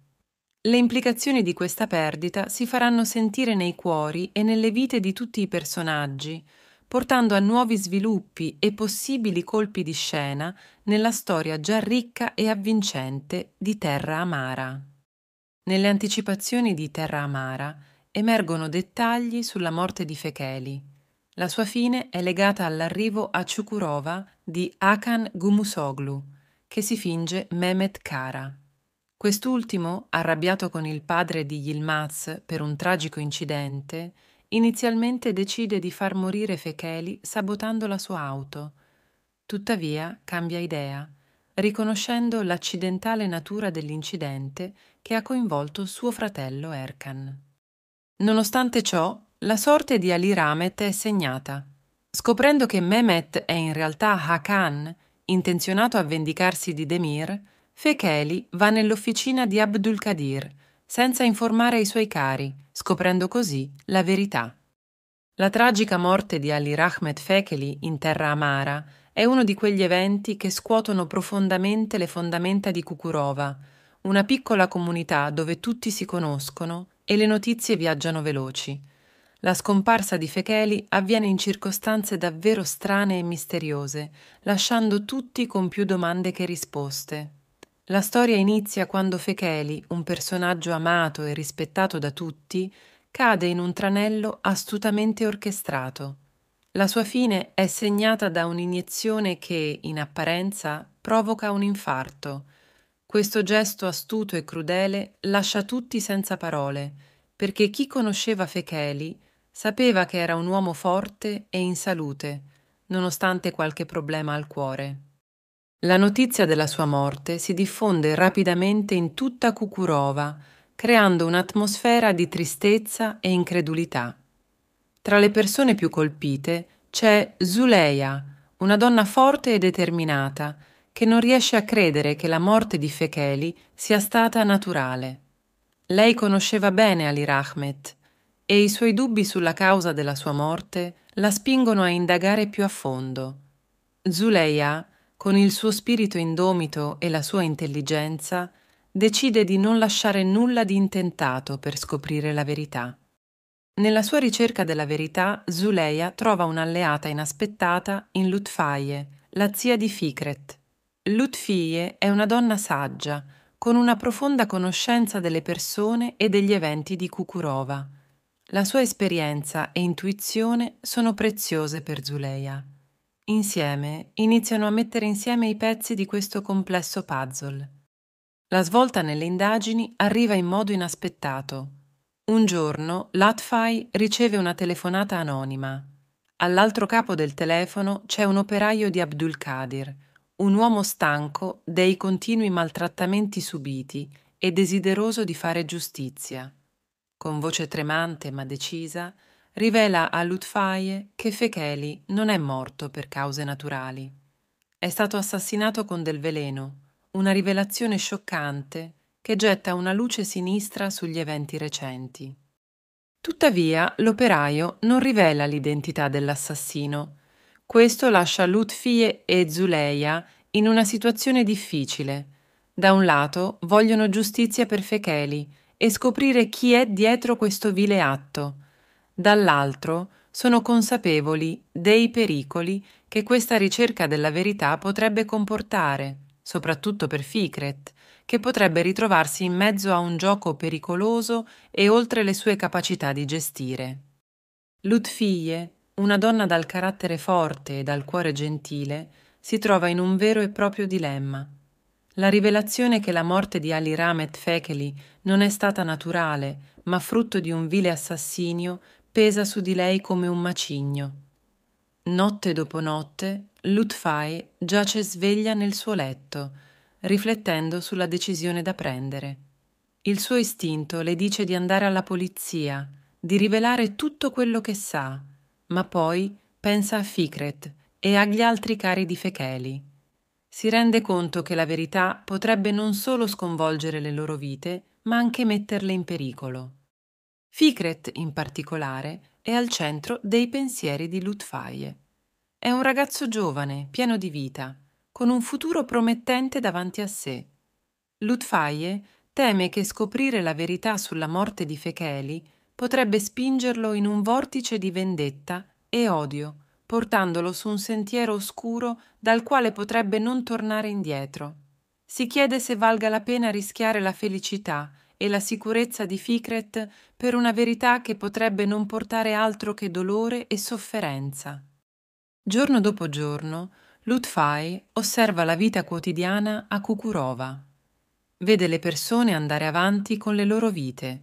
A: Le implicazioni di questa perdita si faranno sentire nei cuori e nelle vite di tutti i personaggi, portando a nuovi sviluppi e possibili colpi di scena nella storia già ricca e avvincente di Terra Amara. Nelle anticipazioni di Terra Amara emergono dettagli sulla morte di Fecheli. La sua fine è legata all'arrivo a Ciukurova di Akan Gumusoglu, che si finge Mehmet Kara. Quest'ultimo, arrabbiato con il padre di Yilmaz per un tragico incidente, inizialmente decide di far morire Fecheli sabotando la sua auto. Tuttavia cambia idea, riconoscendo l'accidentale natura dell'incidente che ha coinvolto suo fratello Erkan. Nonostante ciò, la sorte di Ali Ramet è segnata. Scoprendo che Mehmet è in realtà Hakan, intenzionato a vendicarsi di Demir, Fecheli va nell'officina di Abdul Abdulkadir, senza informare i suoi cari, scoprendo così la verità. La tragica morte di Ali Rahmet Fecheli in terra amara è uno di quegli eventi che scuotono profondamente le fondamenta di Kukurova, una piccola comunità dove tutti si conoscono e le notizie viaggiano veloci. La scomparsa di Fecheli avviene in circostanze davvero strane e misteriose, lasciando tutti con più domande che risposte. La storia inizia quando Fecheli, un personaggio amato e rispettato da tutti, cade in un tranello astutamente orchestrato. La sua fine è segnata da un'iniezione che, in apparenza, provoca un infarto. Questo gesto astuto e crudele lascia tutti senza parole, perché chi conosceva Fecheli sapeva che era un uomo forte e in salute, nonostante qualche problema al cuore. La notizia della sua morte si diffonde rapidamente in tutta Cucurova, creando un'atmosfera di tristezza e incredulità. Tra le persone più colpite c'è Zuleia, una donna forte e determinata, che non riesce a credere che la morte di Fecheli sia stata naturale. Lei conosceva bene Ali Rahmet e i suoi dubbi sulla causa della sua morte la spingono a indagare più a fondo. Zuleia con il suo spirito indomito e la sua intelligenza, decide di non lasciare nulla di intentato per scoprire la verità. Nella sua ricerca della verità, Zuleia trova un'alleata inaspettata in Lutfaye, la zia di Fikret. Lutfie è una donna saggia, con una profonda conoscenza delle persone e degli eventi di Kukurova. La sua esperienza e intuizione sono preziose per Zuleia. Insieme iniziano a mettere insieme i pezzi di questo complesso puzzle. La svolta nelle indagini arriva in modo inaspettato. Un giorno Latfai riceve una telefonata anonima. All'altro capo del telefono c'è un operaio di Abdul Kadir, un uomo stanco dei continui maltrattamenti subiti e desideroso di fare giustizia. Con voce tremante ma decisa, rivela a Lutfaye che Fecheli non è morto per cause naturali. È stato assassinato con del veleno, una rivelazione scioccante che getta una luce sinistra sugli eventi recenti. Tuttavia, l'operaio non rivela l'identità dell'assassino. Questo lascia Lutfie e Zuleia in una situazione difficile. Da un lato vogliono giustizia per Fecheli e scoprire chi è dietro questo vile atto, dall'altro sono consapevoli dei pericoli che questa ricerca della verità potrebbe comportare, soprattutto per Fikret, che potrebbe ritrovarsi in mezzo a un gioco pericoloso e oltre le sue capacità di gestire. Lutfie, una donna dal carattere forte e dal cuore gentile, si trova in un vero e proprio dilemma. La rivelazione che la morte di Ali Ramet Fekeli non è stata naturale, ma frutto di un vile assassinio, pesa su di lei come un macigno. Notte dopo notte, Lutfai giace sveglia nel suo letto, riflettendo sulla decisione da prendere. Il suo istinto le dice di andare alla polizia, di rivelare tutto quello che sa, ma poi pensa a Fikret e agli altri cari di Fecheli. Si rende conto che la verità potrebbe non solo sconvolgere le loro vite, ma anche metterle in pericolo. Fikret, in particolare, è al centro dei pensieri di Lutfaye. È un ragazzo giovane, pieno di vita, con un futuro promettente davanti a sé. Lutfaye teme che scoprire la verità sulla morte di Fecheli potrebbe spingerlo in un vortice di vendetta e odio, portandolo su un sentiero oscuro dal quale potrebbe non tornare indietro. Si chiede se valga la pena rischiare la felicità e la sicurezza di Fikret per una verità che potrebbe non portare altro che dolore e sofferenza. Giorno dopo giorno, Lutfai osserva la vita quotidiana a Kukurova. Vede le persone andare avanti con le loro vite,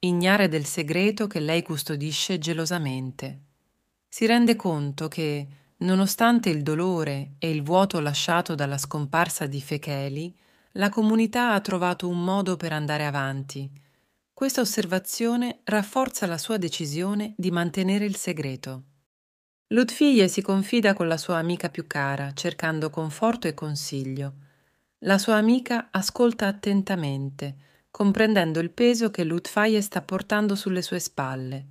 A: ignare del segreto che lei custodisce gelosamente. Si rende conto che, nonostante il dolore e il vuoto lasciato dalla scomparsa di Fecheli, la comunità ha trovato un modo per andare avanti. Questa osservazione rafforza la sua decisione di mantenere il segreto. Lutfiglie si confida con la sua amica più cara, cercando conforto e consiglio. La sua amica ascolta attentamente, comprendendo il peso che Lutfaye sta portando sulle sue spalle.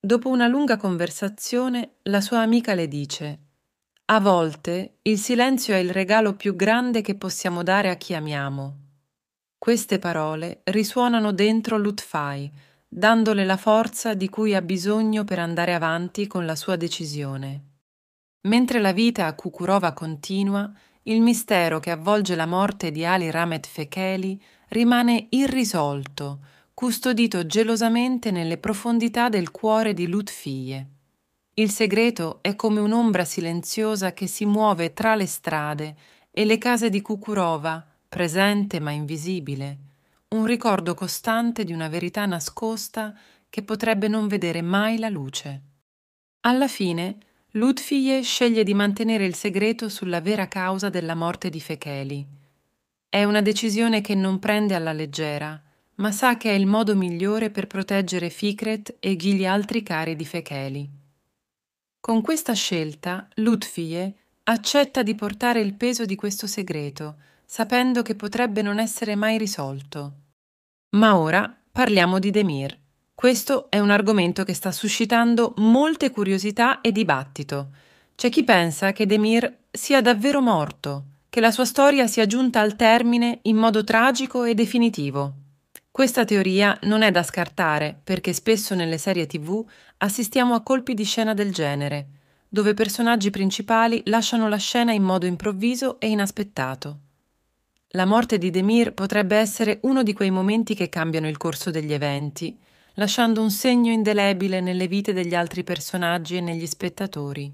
A: Dopo una lunga conversazione, la sua amica le dice a volte il silenzio è il regalo più grande che possiamo dare a chi amiamo. Queste parole risuonano dentro Lutfai, dandole la forza di cui ha bisogno per andare avanti con la sua decisione. Mentre la vita a Kukurova continua, il mistero che avvolge la morte di Ali Ramet Fekeli rimane irrisolto, custodito gelosamente nelle profondità del cuore di Lutfie. Il segreto è come un'ombra silenziosa che si muove tra le strade e le case di Cucurova, presente ma invisibile, un ricordo costante di una verità nascosta che potrebbe non vedere mai la luce. Alla fine, Lutfie sceglie di mantenere il segreto sulla vera causa della morte di Fecheli. È una decisione che non prende alla leggera, ma sa che è il modo migliore per proteggere Fikret e gli altri cari di Fecheli. Con questa scelta, Lutfie accetta di portare il peso di questo segreto, sapendo che potrebbe non essere mai risolto. Ma ora parliamo di Demir. Questo è un argomento che sta suscitando molte curiosità e dibattito. C'è chi pensa che Demir sia davvero morto, che la sua storia sia giunta al termine in modo tragico e definitivo. Questa teoria non è da scartare perché spesso nelle serie tv assistiamo a colpi di scena del genere, dove personaggi principali lasciano la scena in modo improvviso e inaspettato. La morte di Demir potrebbe essere uno di quei momenti che cambiano il corso degli eventi, lasciando un segno indelebile nelle vite degli altri personaggi e negli spettatori.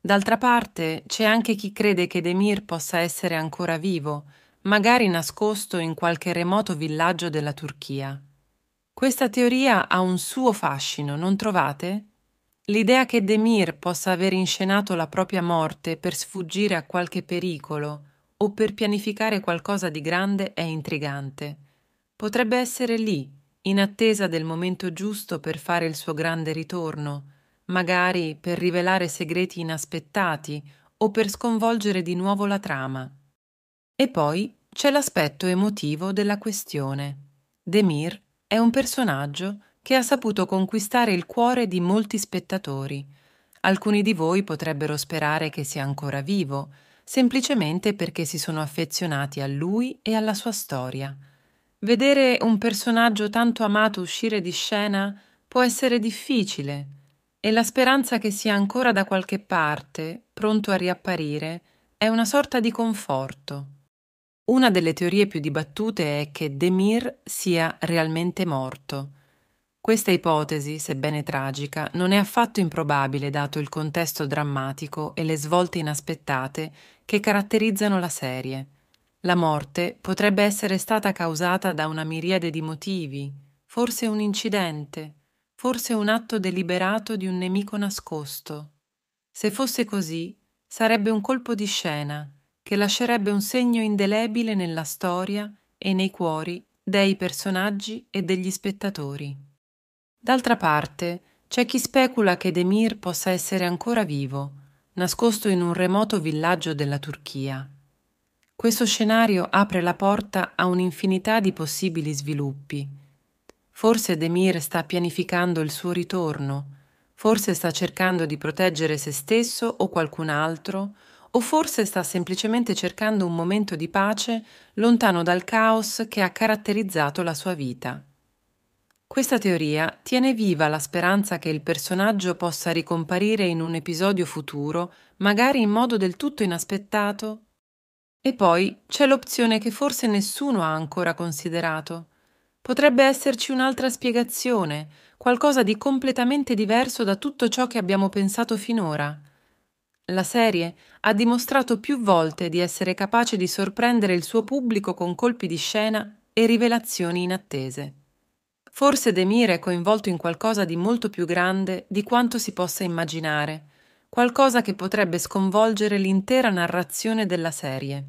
A: D'altra parte, c'è anche chi crede che Demir possa essere ancora vivo, magari nascosto in qualche remoto villaggio della Turchia. Questa teoria ha un suo fascino, non trovate? L'idea che Demir possa aver inscenato la propria morte per sfuggire a qualche pericolo o per pianificare qualcosa di grande è intrigante. Potrebbe essere lì, in attesa del momento giusto per fare il suo grande ritorno, magari per rivelare segreti inaspettati o per sconvolgere di nuovo la trama. E poi c'è l'aspetto emotivo della questione. Demir è un personaggio che ha saputo conquistare il cuore di molti spettatori. Alcuni di voi potrebbero sperare che sia ancora vivo, semplicemente perché si sono affezionati a lui e alla sua storia. Vedere un personaggio tanto amato uscire di scena può essere difficile e la speranza che sia ancora da qualche parte, pronto a riapparire, è una sorta di conforto. Una delle teorie più dibattute è che Demir sia realmente morto. Questa ipotesi, sebbene tragica, non è affatto improbabile dato il contesto drammatico e le svolte inaspettate che caratterizzano la serie. La morte potrebbe essere stata causata da una miriade di motivi, forse un incidente, forse un atto deliberato di un nemico nascosto. Se fosse così, sarebbe un colpo di scena che lascerebbe un segno indelebile nella storia e nei cuori dei personaggi e degli spettatori. D'altra parte, c'è chi specula che Demir possa essere ancora vivo, nascosto in un remoto villaggio della Turchia. Questo scenario apre la porta a un'infinità di possibili sviluppi. Forse Demir sta pianificando il suo ritorno, forse sta cercando di proteggere se stesso o qualcun altro, o forse sta semplicemente cercando un momento di pace lontano dal caos che ha caratterizzato la sua vita. Questa teoria tiene viva la speranza che il personaggio possa ricomparire in un episodio futuro, magari in modo del tutto inaspettato. E poi c'è l'opzione che forse nessuno ha ancora considerato. Potrebbe esserci un'altra spiegazione, qualcosa di completamente diverso da tutto ciò che abbiamo pensato finora. La serie ha dimostrato più volte di essere capace di sorprendere il suo pubblico con colpi di scena e rivelazioni inattese. Forse Demir è coinvolto in qualcosa di molto più grande di quanto si possa immaginare, qualcosa che potrebbe sconvolgere l'intera narrazione della serie.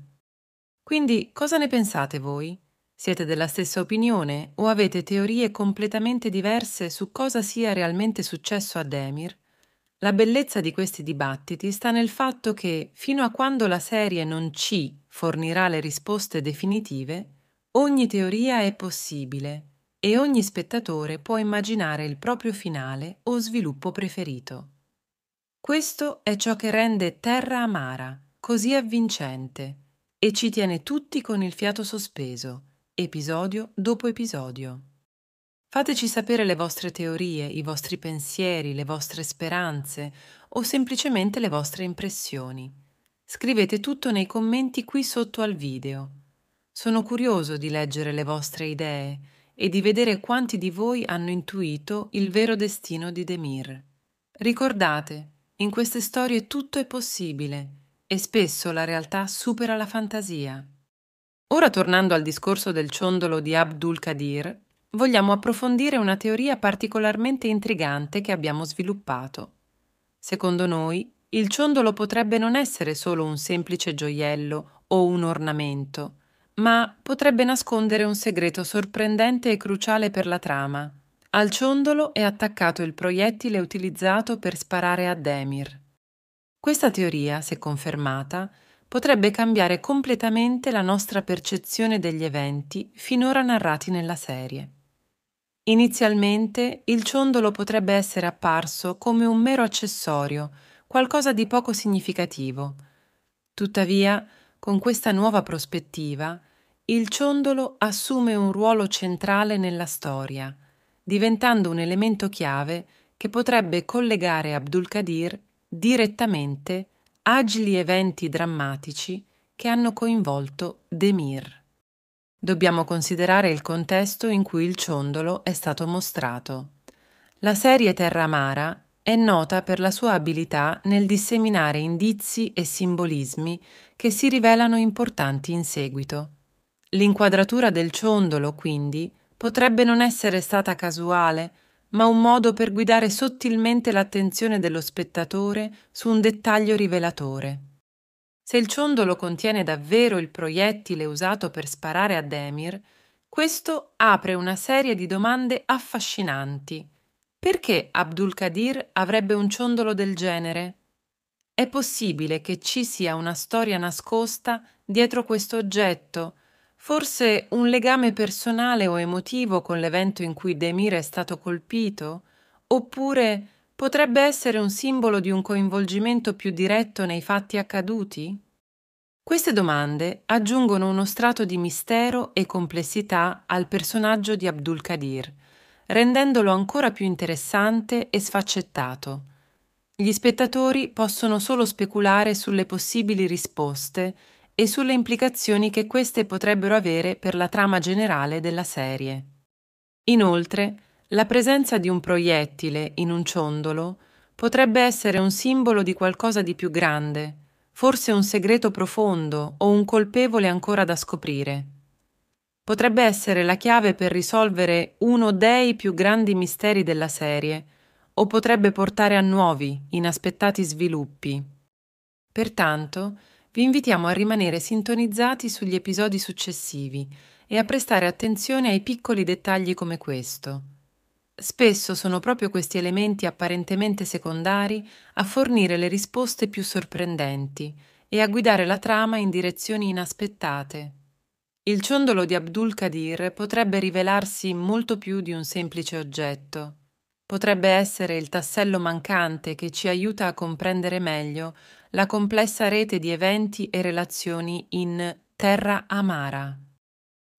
A: Quindi cosa ne pensate voi? Siete della stessa opinione o avete teorie completamente diverse su cosa sia realmente successo a Demir? La bellezza di questi dibattiti sta nel fatto che, fino a quando la serie non ci fornirà le risposte definitive, ogni teoria è possibile e ogni spettatore può immaginare il proprio finale o sviluppo preferito. Questo è ciò che rende Terra amara così avvincente e ci tiene tutti con il fiato sospeso, episodio dopo episodio. Fateci sapere le vostre teorie, i vostri pensieri, le vostre speranze o semplicemente le vostre impressioni. Scrivete tutto nei commenti qui sotto al video. Sono curioso di leggere le vostre idee e di vedere quanti di voi hanno intuito il vero destino di Demir. Ricordate, in queste storie tutto è possibile e spesso la realtà supera la fantasia. Ora tornando al discorso del ciondolo di Abdul Qadir, vogliamo approfondire una teoria particolarmente intrigante che abbiamo sviluppato. Secondo noi, il ciondolo potrebbe non essere solo un semplice gioiello o un ornamento, ma potrebbe nascondere un segreto sorprendente e cruciale per la trama. Al ciondolo è attaccato il proiettile utilizzato per sparare a Demir. Questa teoria, se confermata, potrebbe cambiare completamente la nostra percezione degli eventi finora narrati nella serie. Inizialmente il ciondolo potrebbe essere apparso come un mero accessorio, qualcosa di poco significativo. Tuttavia, con questa nuova prospettiva, il ciondolo assume un ruolo centrale nella storia, diventando un elemento chiave che potrebbe collegare Abdulkadir direttamente agili eventi drammatici che hanno coinvolto Demir. Dobbiamo considerare il contesto in cui il ciondolo è stato mostrato. La serie Terra Amara è nota per la sua abilità nel disseminare indizi e simbolismi che si rivelano importanti in seguito. L'inquadratura del ciondolo, quindi, potrebbe non essere stata casuale, ma un modo per guidare sottilmente l'attenzione dello spettatore su un dettaglio rivelatore. Se il ciondolo contiene davvero il proiettile usato per sparare a Demir, questo apre una serie di domande affascinanti. Perché Abdul Qadir avrebbe un ciondolo del genere? È possibile che ci sia una storia nascosta dietro questo oggetto, forse un legame personale o emotivo con l'evento in cui Demir è stato colpito, oppure potrebbe essere un simbolo di un coinvolgimento più diretto nei fatti accaduti? Queste domande aggiungono uno strato di mistero e complessità al personaggio di Abdul Qadir, rendendolo ancora più interessante e sfaccettato. Gli spettatori possono solo speculare sulle possibili risposte e sulle implicazioni che queste potrebbero avere per la trama generale della serie. Inoltre, la presenza di un proiettile in un ciondolo potrebbe essere un simbolo di qualcosa di più grande, forse un segreto profondo o un colpevole ancora da scoprire. Potrebbe essere la chiave per risolvere uno dei più grandi misteri della serie, o potrebbe portare a nuovi, inaspettati sviluppi. Pertanto, vi invitiamo a rimanere sintonizzati sugli episodi successivi e a prestare attenzione ai piccoli dettagli come questo. Spesso sono proprio questi elementi apparentemente secondari a fornire le risposte più sorprendenti e a guidare la trama in direzioni inaspettate. Il ciondolo di Abdul Kadir potrebbe rivelarsi molto più di un semplice oggetto. Potrebbe essere il tassello mancante che ci aiuta a comprendere meglio la complessa rete di eventi e relazioni in Terra Amara.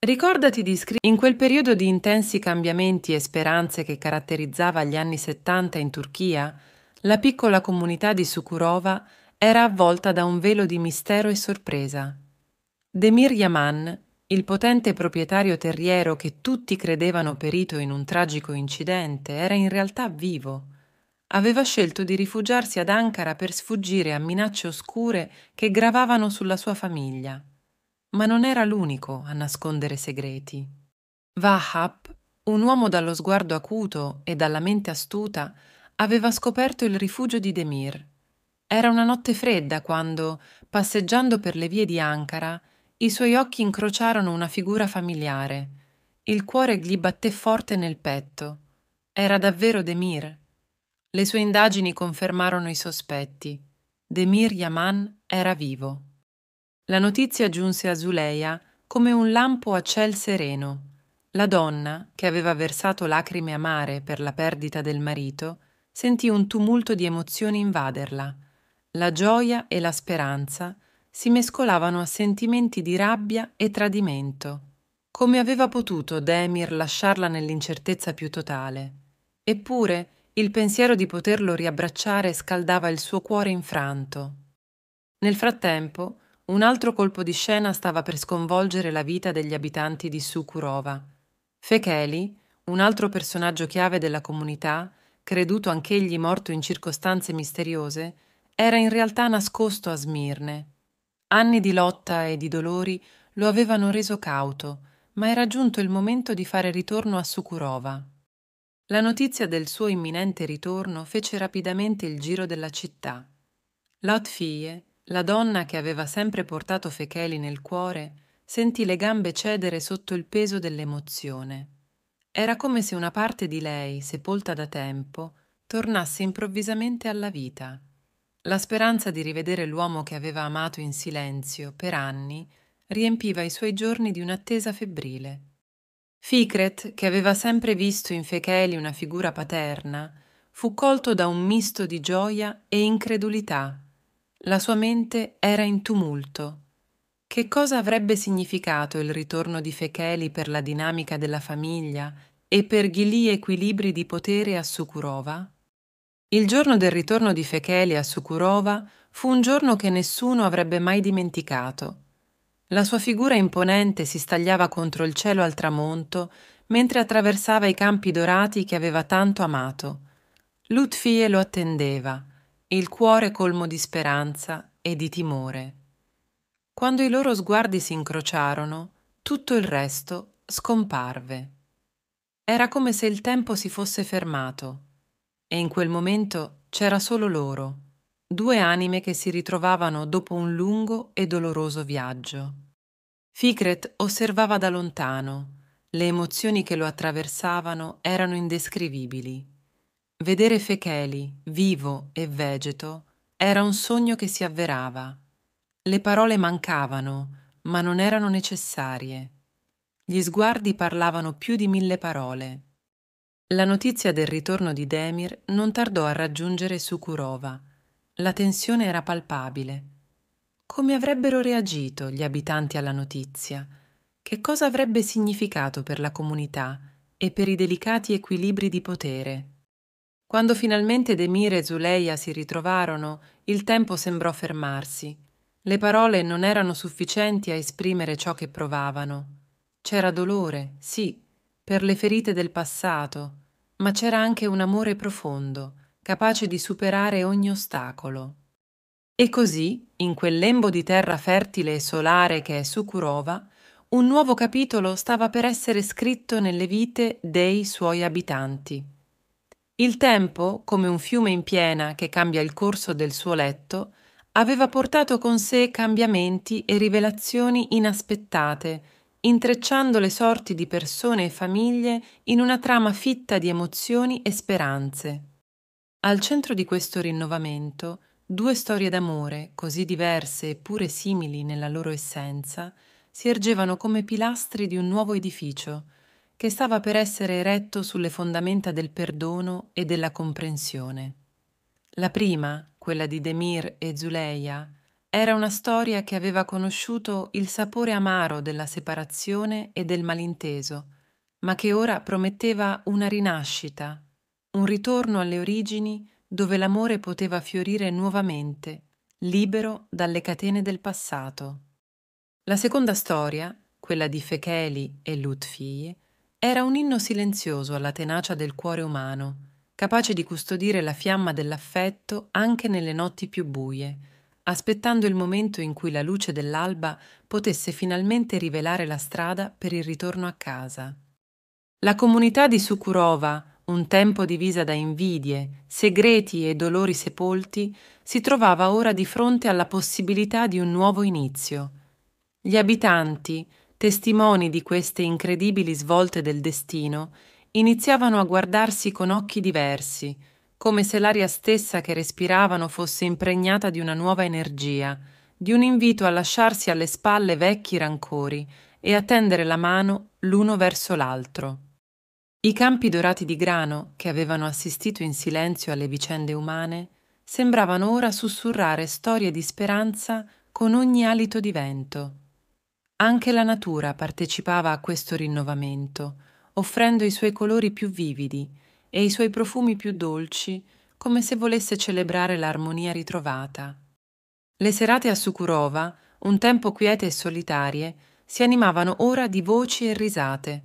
A: Ricordati di scrivere In quel periodo di intensi cambiamenti e speranze che caratterizzava gli anni 70 in Turchia, la piccola comunità di Sukurova era avvolta da un velo di mistero e sorpresa. Demir Yaman, il potente proprietario terriero che tutti credevano perito in un tragico incidente, era in realtà vivo. Aveva scelto di rifugiarsi ad Ankara per sfuggire a minacce oscure che gravavano sulla sua famiglia ma non era l'unico a nascondere segreti. Vahap, un uomo dallo sguardo acuto e dalla mente astuta, aveva scoperto il rifugio di Demir. Era una notte fredda quando, passeggiando per le vie di Ankara, i suoi occhi incrociarono una figura familiare. Il cuore gli batté forte nel petto. Era davvero Demir. Le sue indagini confermarono i sospetti. Demir Yaman era vivo. La notizia giunse a Zuleia come un lampo a ciel sereno. La donna, che aveva versato lacrime amare per la perdita del marito, sentì un tumulto di emozioni invaderla. La gioia e la speranza si mescolavano a sentimenti di rabbia e tradimento. Come aveva potuto Demir lasciarla nell'incertezza più totale? Eppure il pensiero di poterlo riabbracciare scaldava il suo cuore infranto. Nel frattempo, un altro colpo di scena stava per sconvolgere la vita degli abitanti di Sukurova. Fekeli, un altro personaggio chiave della comunità, creduto anch'egli morto in circostanze misteriose, era in realtà nascosto a Smirne. Anni di lotta e di dolori lo avevano reso cauto, ma era giunto il momento di fare ritorno a Sukurova. La notizia del suo imminente ritorno fece rapidamente il giro della città. Lotfie, la donna che aveva sempre portato Fecheli nel cuore sentì le gambe cedere sotto il peso dell'emozione. Era come se una parte di lei, sepolta da tempo, tornasse improvvisamente alla vita. La speranza di rivedere l'uomo che aveva amato in silenzio per anni riempiva i suoi giorni di un'attesa febbrile. Ficret, che aveva sempre visto in Fecheli una figura paterna, fu colto da un misto di gioia e incredulità la sua mente era in tumulto. Che cosa avrebbe significato il ritorno di Fecheli per la dinamica della famiglia e per Ghilì equilibri di potere a Sukurova? Il giorno del ritorno di Fecheli a Sukurova fu un giorno che nessuno avrebbe mai dimenticato. La sua figura imponente si stagliava contro il cielo al tramonto mentre attraversava i campi dorati che aveva tanto amato. Lutfie lo attendeva, il cuore colmo di speranza e di timore. Quando i loro sguardi si incrociarono, tutto il resto scomparve. Era come se il tempo si fosse fermato, e in quel momento c'era solo loro, due anime che si ritrovavano dopo un lungo e doloroso viaggio. Figret osservava da lontano, le emozioni che lo attraversavano erano indescrivibili. Vedere Fecheli, vivo e vegeto, era un sogno che si avverava. Le parole mancavano, ma non erano necessarie. Gli sguardi parlavano più di mille parole. La notizia del ritorno di Demir non tardò a raggiungere Sukurova. La tensione era palpabile. Come avrebbero reagito gli abitanti alla notizia? Che cosa avrebbe significato per la comunità e per i delicati equilibri di potere? Quando finalmente Demir e Zuleia si ritrovarono, il tempo sembrò fermarsi. Le parole non erano sufficienti a esprimere ciò che provavano. C'era dolore, sì, per le ferite del passato, ma c'era anche un amore profondo, capace di superare ogni ostacolo. E così, in quel lembo di terra fertile e solare che è Sukurova, un nuovo capitolo stava per essere scritto nelle vite dei suoi abitanti. Il tempo, come un fiume in piena che cambia il corso del suo letto, aveva portato con sé cambiamenti e rivelazioni inaspettate, intrecciando le sorti di persone e famiglie in una trama fitta di emozioni e speranze. Al centro di questo rinnovamento, due storie d'amore, così diverse eppure simili nella loro essenza, si ergevano come pilastri di un nuovo edificio, che stava per essere eretto sulle fondamenta del perdono e della comprensione. La prima, quella di Demir e Zuleia, era una storia che aveva conosciuto il sapore amaro della separazione e del malinteso, ma che ora prometteva una rinascita, un ritorno alle origini dove l'amore poteva fiorire nuovamente, libero dalle catene del passato. La seconda storia, quella di Fecheli e Lutfie, era un inno silenzioso alla tenacia del cuore umano, capace di custodire la fiamma dell'affetto anche nelle notti più buie, aspettando il momento in cui la luce dell'alba potesse finalmente rivelare la strada per il ritorno a casa. La comunità di Sukurova, un tempo divisa da invidie, segreti e dolori sepolti, si trovava ora di fronte alla possibilità di un nuovo inizio. Gli abitanti, testimoni di queste incredibili svolte del destino, iniziavano a guardarsi con occhi diversi, come se l'aria stessa che respiravano fosse impregnata di una nuova energia, di un invito a lasciarsi alle spalle vecchi rancori e a tendere la mano l'uno verso l'altro. I campi dorati di grano, che avevano assistito in silenzio alle vicende umane, sembravano ora sussurrare storie di speranza con ogni alito di vento. Anche la natura partecipava a questo rinnovamento, offrendo i suoi colori più vividi e i suoi profumi più dolci, come se volesse celebrare l'armonia ritrovata. Le serate a Sukurova, un tempo quiete e solitarie, si animavano ora di voci e risate.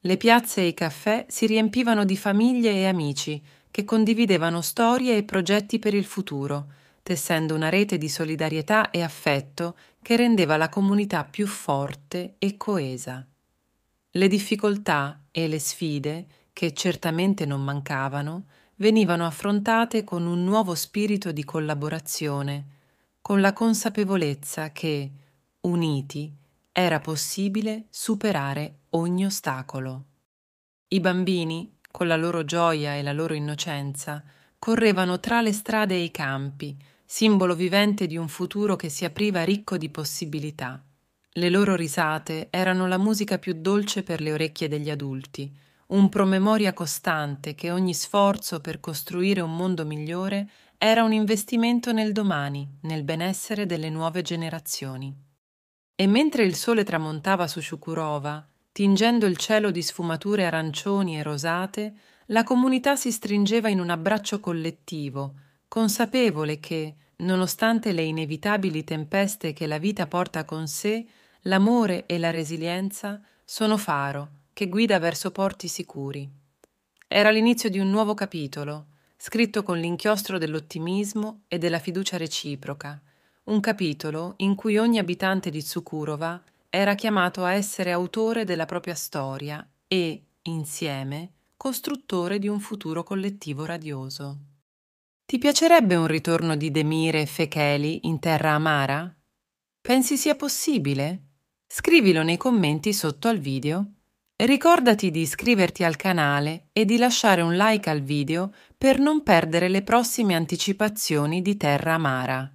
A: Le piazze e i caffè si riempivano di famiglie e amici che condividevano storie e progetti per il futuro, tessendo una rete di solidarietà e affetto che rendeva la comunità più forte e coesa. Le difficoltà e le sfide, che certamente non mancavano, venivano affrontate con un nuovo spirito di collaborazione, con la consapevolezza che, uniti, era possibile superare ogni ostacolo. I bambini, con la loro gioia e la loro innocenza, correvano tra le strade e i campi, simbolo vivente di un futuro che si apriva ricco di possibilità. Le loro risate erano la musica più dolce per le orecchie degli adulti, un promemoria costante che ogni sforzo per costruire un mondo migliore era un investimento nel domani, nel benessere delle nuove generazioni. E mentre il sole tramontava su Shukurova, tingendo il cielo di sfumature arancioni e rosate, la comunità si stringeva in un abbraccio collettivo, consapevole che, Nonostante le inevitabili tempeste che la vita porta con sé, l'amore e la resilienza sono faro che guida verso porti sicuri. Era l'inizio di un nuovo capitolo, scritto con l'inchiostro dell'ottimismo e della fiducia reciproca, un capitolo in cui ogni abitante di Tsukurova era chiamato a essere autore della propria storia e, insieme, costruttore di un futuro collettivo radioso. Ti piacerebbe un ritorno di Demire e Fecheli in terra amara? Pensi sia possibile? Scrivilo nei commenti sotto al video. Ricordati di iscriverti al canale e di lasciare un like al video per non perdere le prossime anticipazioni di Terra Amara.